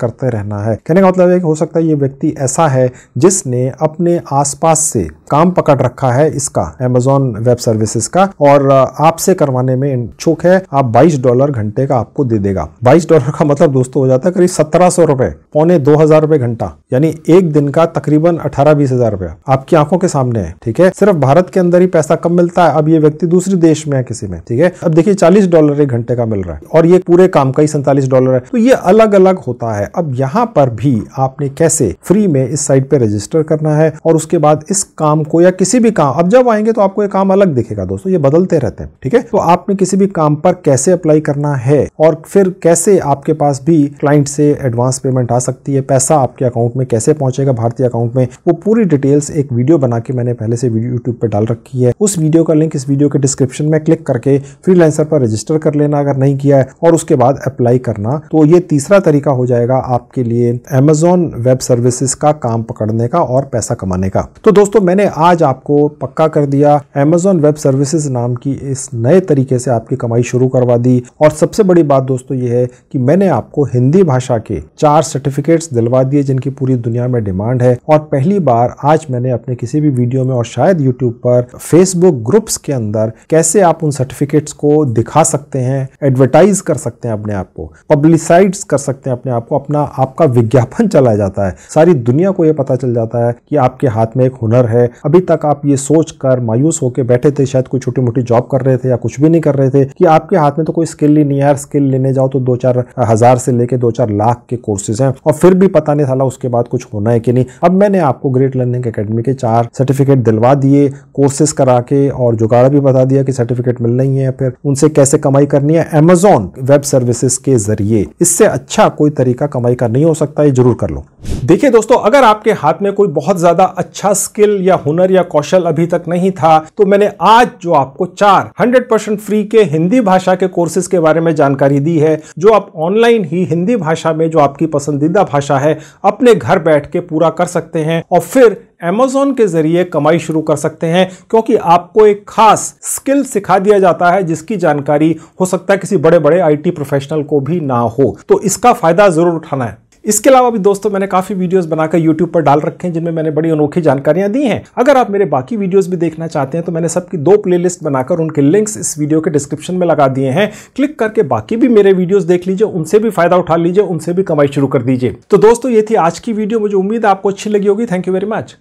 करते रहना है कहने का मतलब है कि हो सकता है ये व्यक्ति ऐसा है जिसने अपने आसपास से काम पकड़ रखा है इसका एमेजोन वेब सर्विसेज का और आपसे करवाने में इच्छुक है आप 22 डॉलर घंटे का आपको दे देगा 22 डॉलर का मतलब दोस्तों हो जाता है करीब सत्रह सौ रुपए पौने दो हजार रुपए घंटा यानी एक दिन का तकरीबन अठारह बीस हजार रुपया आपकी आंखों के सामने है ठीक है सिर्फ भारत के अंदर ही पैसा कम मिलता है अब ये व्यक्ति दूसरे देश में है किसी में ठीक है अब देखिए चालीस डॉलर एक घंटे का मिल रहा है और ये पूरे काम का ही सैंतालीस डॉलर है तो ये अलग अलग होता है अब यहाँ पर भी आपने कैसे फ्री में इस साइट पे रजिस्टर करना है और उसके बाद इस काम काम को या किसी भी काम अब जब आएंगे तो आपको ये काम अलग दिखेगा दोस्तों ये बदलते रहते हैं ठीक है तो आपने किसी भी काम पर कैसे अप्लाई करना है और फिर कैसे आपके पास भी क्लाइंट से एडवांस पेमेंट आ सकती है पैसा आपके अकाउंट में कैसे पहुंचेगा भारतीय अकाउंट में वो पूरी डिटेल्स एक वीडियो बना के मैंने पहले से वीडियो यूट्यूब पर डाल रखी है उस वीडियो का लिंक इस वीडियो के डिस्क्रिप्शन में क्लिक करके फ्रीलांसर पर रजिस्टर कर लेना अगर नहीं किया है और उसके बाद अप्लाई करना तो ये तीसरा तरीका हो जाएगा आपके लिए अमेजोन वेब सर्विसेज का काम पकड़ने का और पैसा कमाने का तो दोस्तों मैंने मैंने आज आपको पक्का कर दिया Amazon वेब Services नाम की इस नए तरीके से आपकी कमाई शुरू करवा दी और सबसे बड़ी बात दोस्तों ये है कि मैंने आपको हिंदी भाषा के चार सर्टिफिकेट्स दिलवा दिए जिनकी पूरी दुनिया में डिमांड है और पहली बार आज मैंने अपने किसी भी वीडियो में और शायद यूट्यूब पर फेसबुक ग्रुप्स के अंदर कैसे आप उन सर्टिफिकेट्स को दिखा सकते हैं एडवर्टाइज कर सकते हैं अपने आप को पब्लिसाइड कर सकते हैं अपने आप को अपना आपका विज्ञापन चलाया जाता है सारी दुनिया को यह पता चल जाता है कि आपके हाथ में एक हुनर है अभी तक आप ये सोच कर मायूस होकर बैठे थे शायद कोई छोटी मोटी जॉब कर रहे थे या कुछ भी नहीं कर रहे थे कि आपके हाथ में तो कोई स्किल ही नहीं है स्किल लेने जाओ तो दो चार हजार से लेके दो चार लाख के कोर्सेज हैं और फिर भी पता नहीं था उसके बाद कुछ होना है कि नहीं अब मैंने आपको ग्रेट लर्निंग अकेडमी के चार सर्टिफिकेट दिलवा दिए कोर्सेज करा के और जुगाड़ा भी बता दिया कि सर्टिफिकेट मिल रही है फिर उनसे कैसे कमाई करनी है अमेजोन वेब सर्विसेज के जरिए इससे अच्छा कोई तरीका कमाई का नहीं हो सकता ये जरूर कर लो देखिए दोस्तों अगर आपके हाथ में कोई बहुत ज़्यादा अच्छा स्किल या हुनर या कौशल अभी तक नहीं था तो मैंने आज जो आपको चार 100% फ्री के हिंदी भाषा के कोर्सेज के बारे में जानकारी दी है जो आप ऑनलाइन ही हिंदी भाषा में जो आपकी पसंदीदा भाषा है अपने घर बैठ के पूरा कर सकते हैं और फिर Amazon के जरिए कमाई शुरू कर सकते हैं क्योंकि आपको एक खास स्किल सिखा दिया जाता है जिसकी जानकारी हो सकता है किसी बड़े बड़े आईटी प्रोफेशनल को भी ना हो तो इसका फायदा जरूर उठाना है इसके अलावा भी दोस्तों मैंने काफ़ी वीडियोस बनाकर यूट्यूब पर डाल रखे हैं जिनमें मैंने बड़ी अनोखी जानकारियां दी हैं अगर आप मेरे बाकी वीडियोस भी देखना चाहते हैं तो मैंने सबकी दो प्लेलिस्ट बनाकर उनके लिंक्स इस वीडियो के डिस्क्रिप्शन में लगा दिए हैं क्लिक करके बाकी भी मेरे वीडियोज़ देख लीजिए उनसे भी फायदा उठा लीजिए उनसे भी कमाई शुरू कर दीजिए तो दोस्तों ये थी आज की वीडियो मुझे उम्मीद आपको अच्छी लगी होगी थैंक यू वेरी मच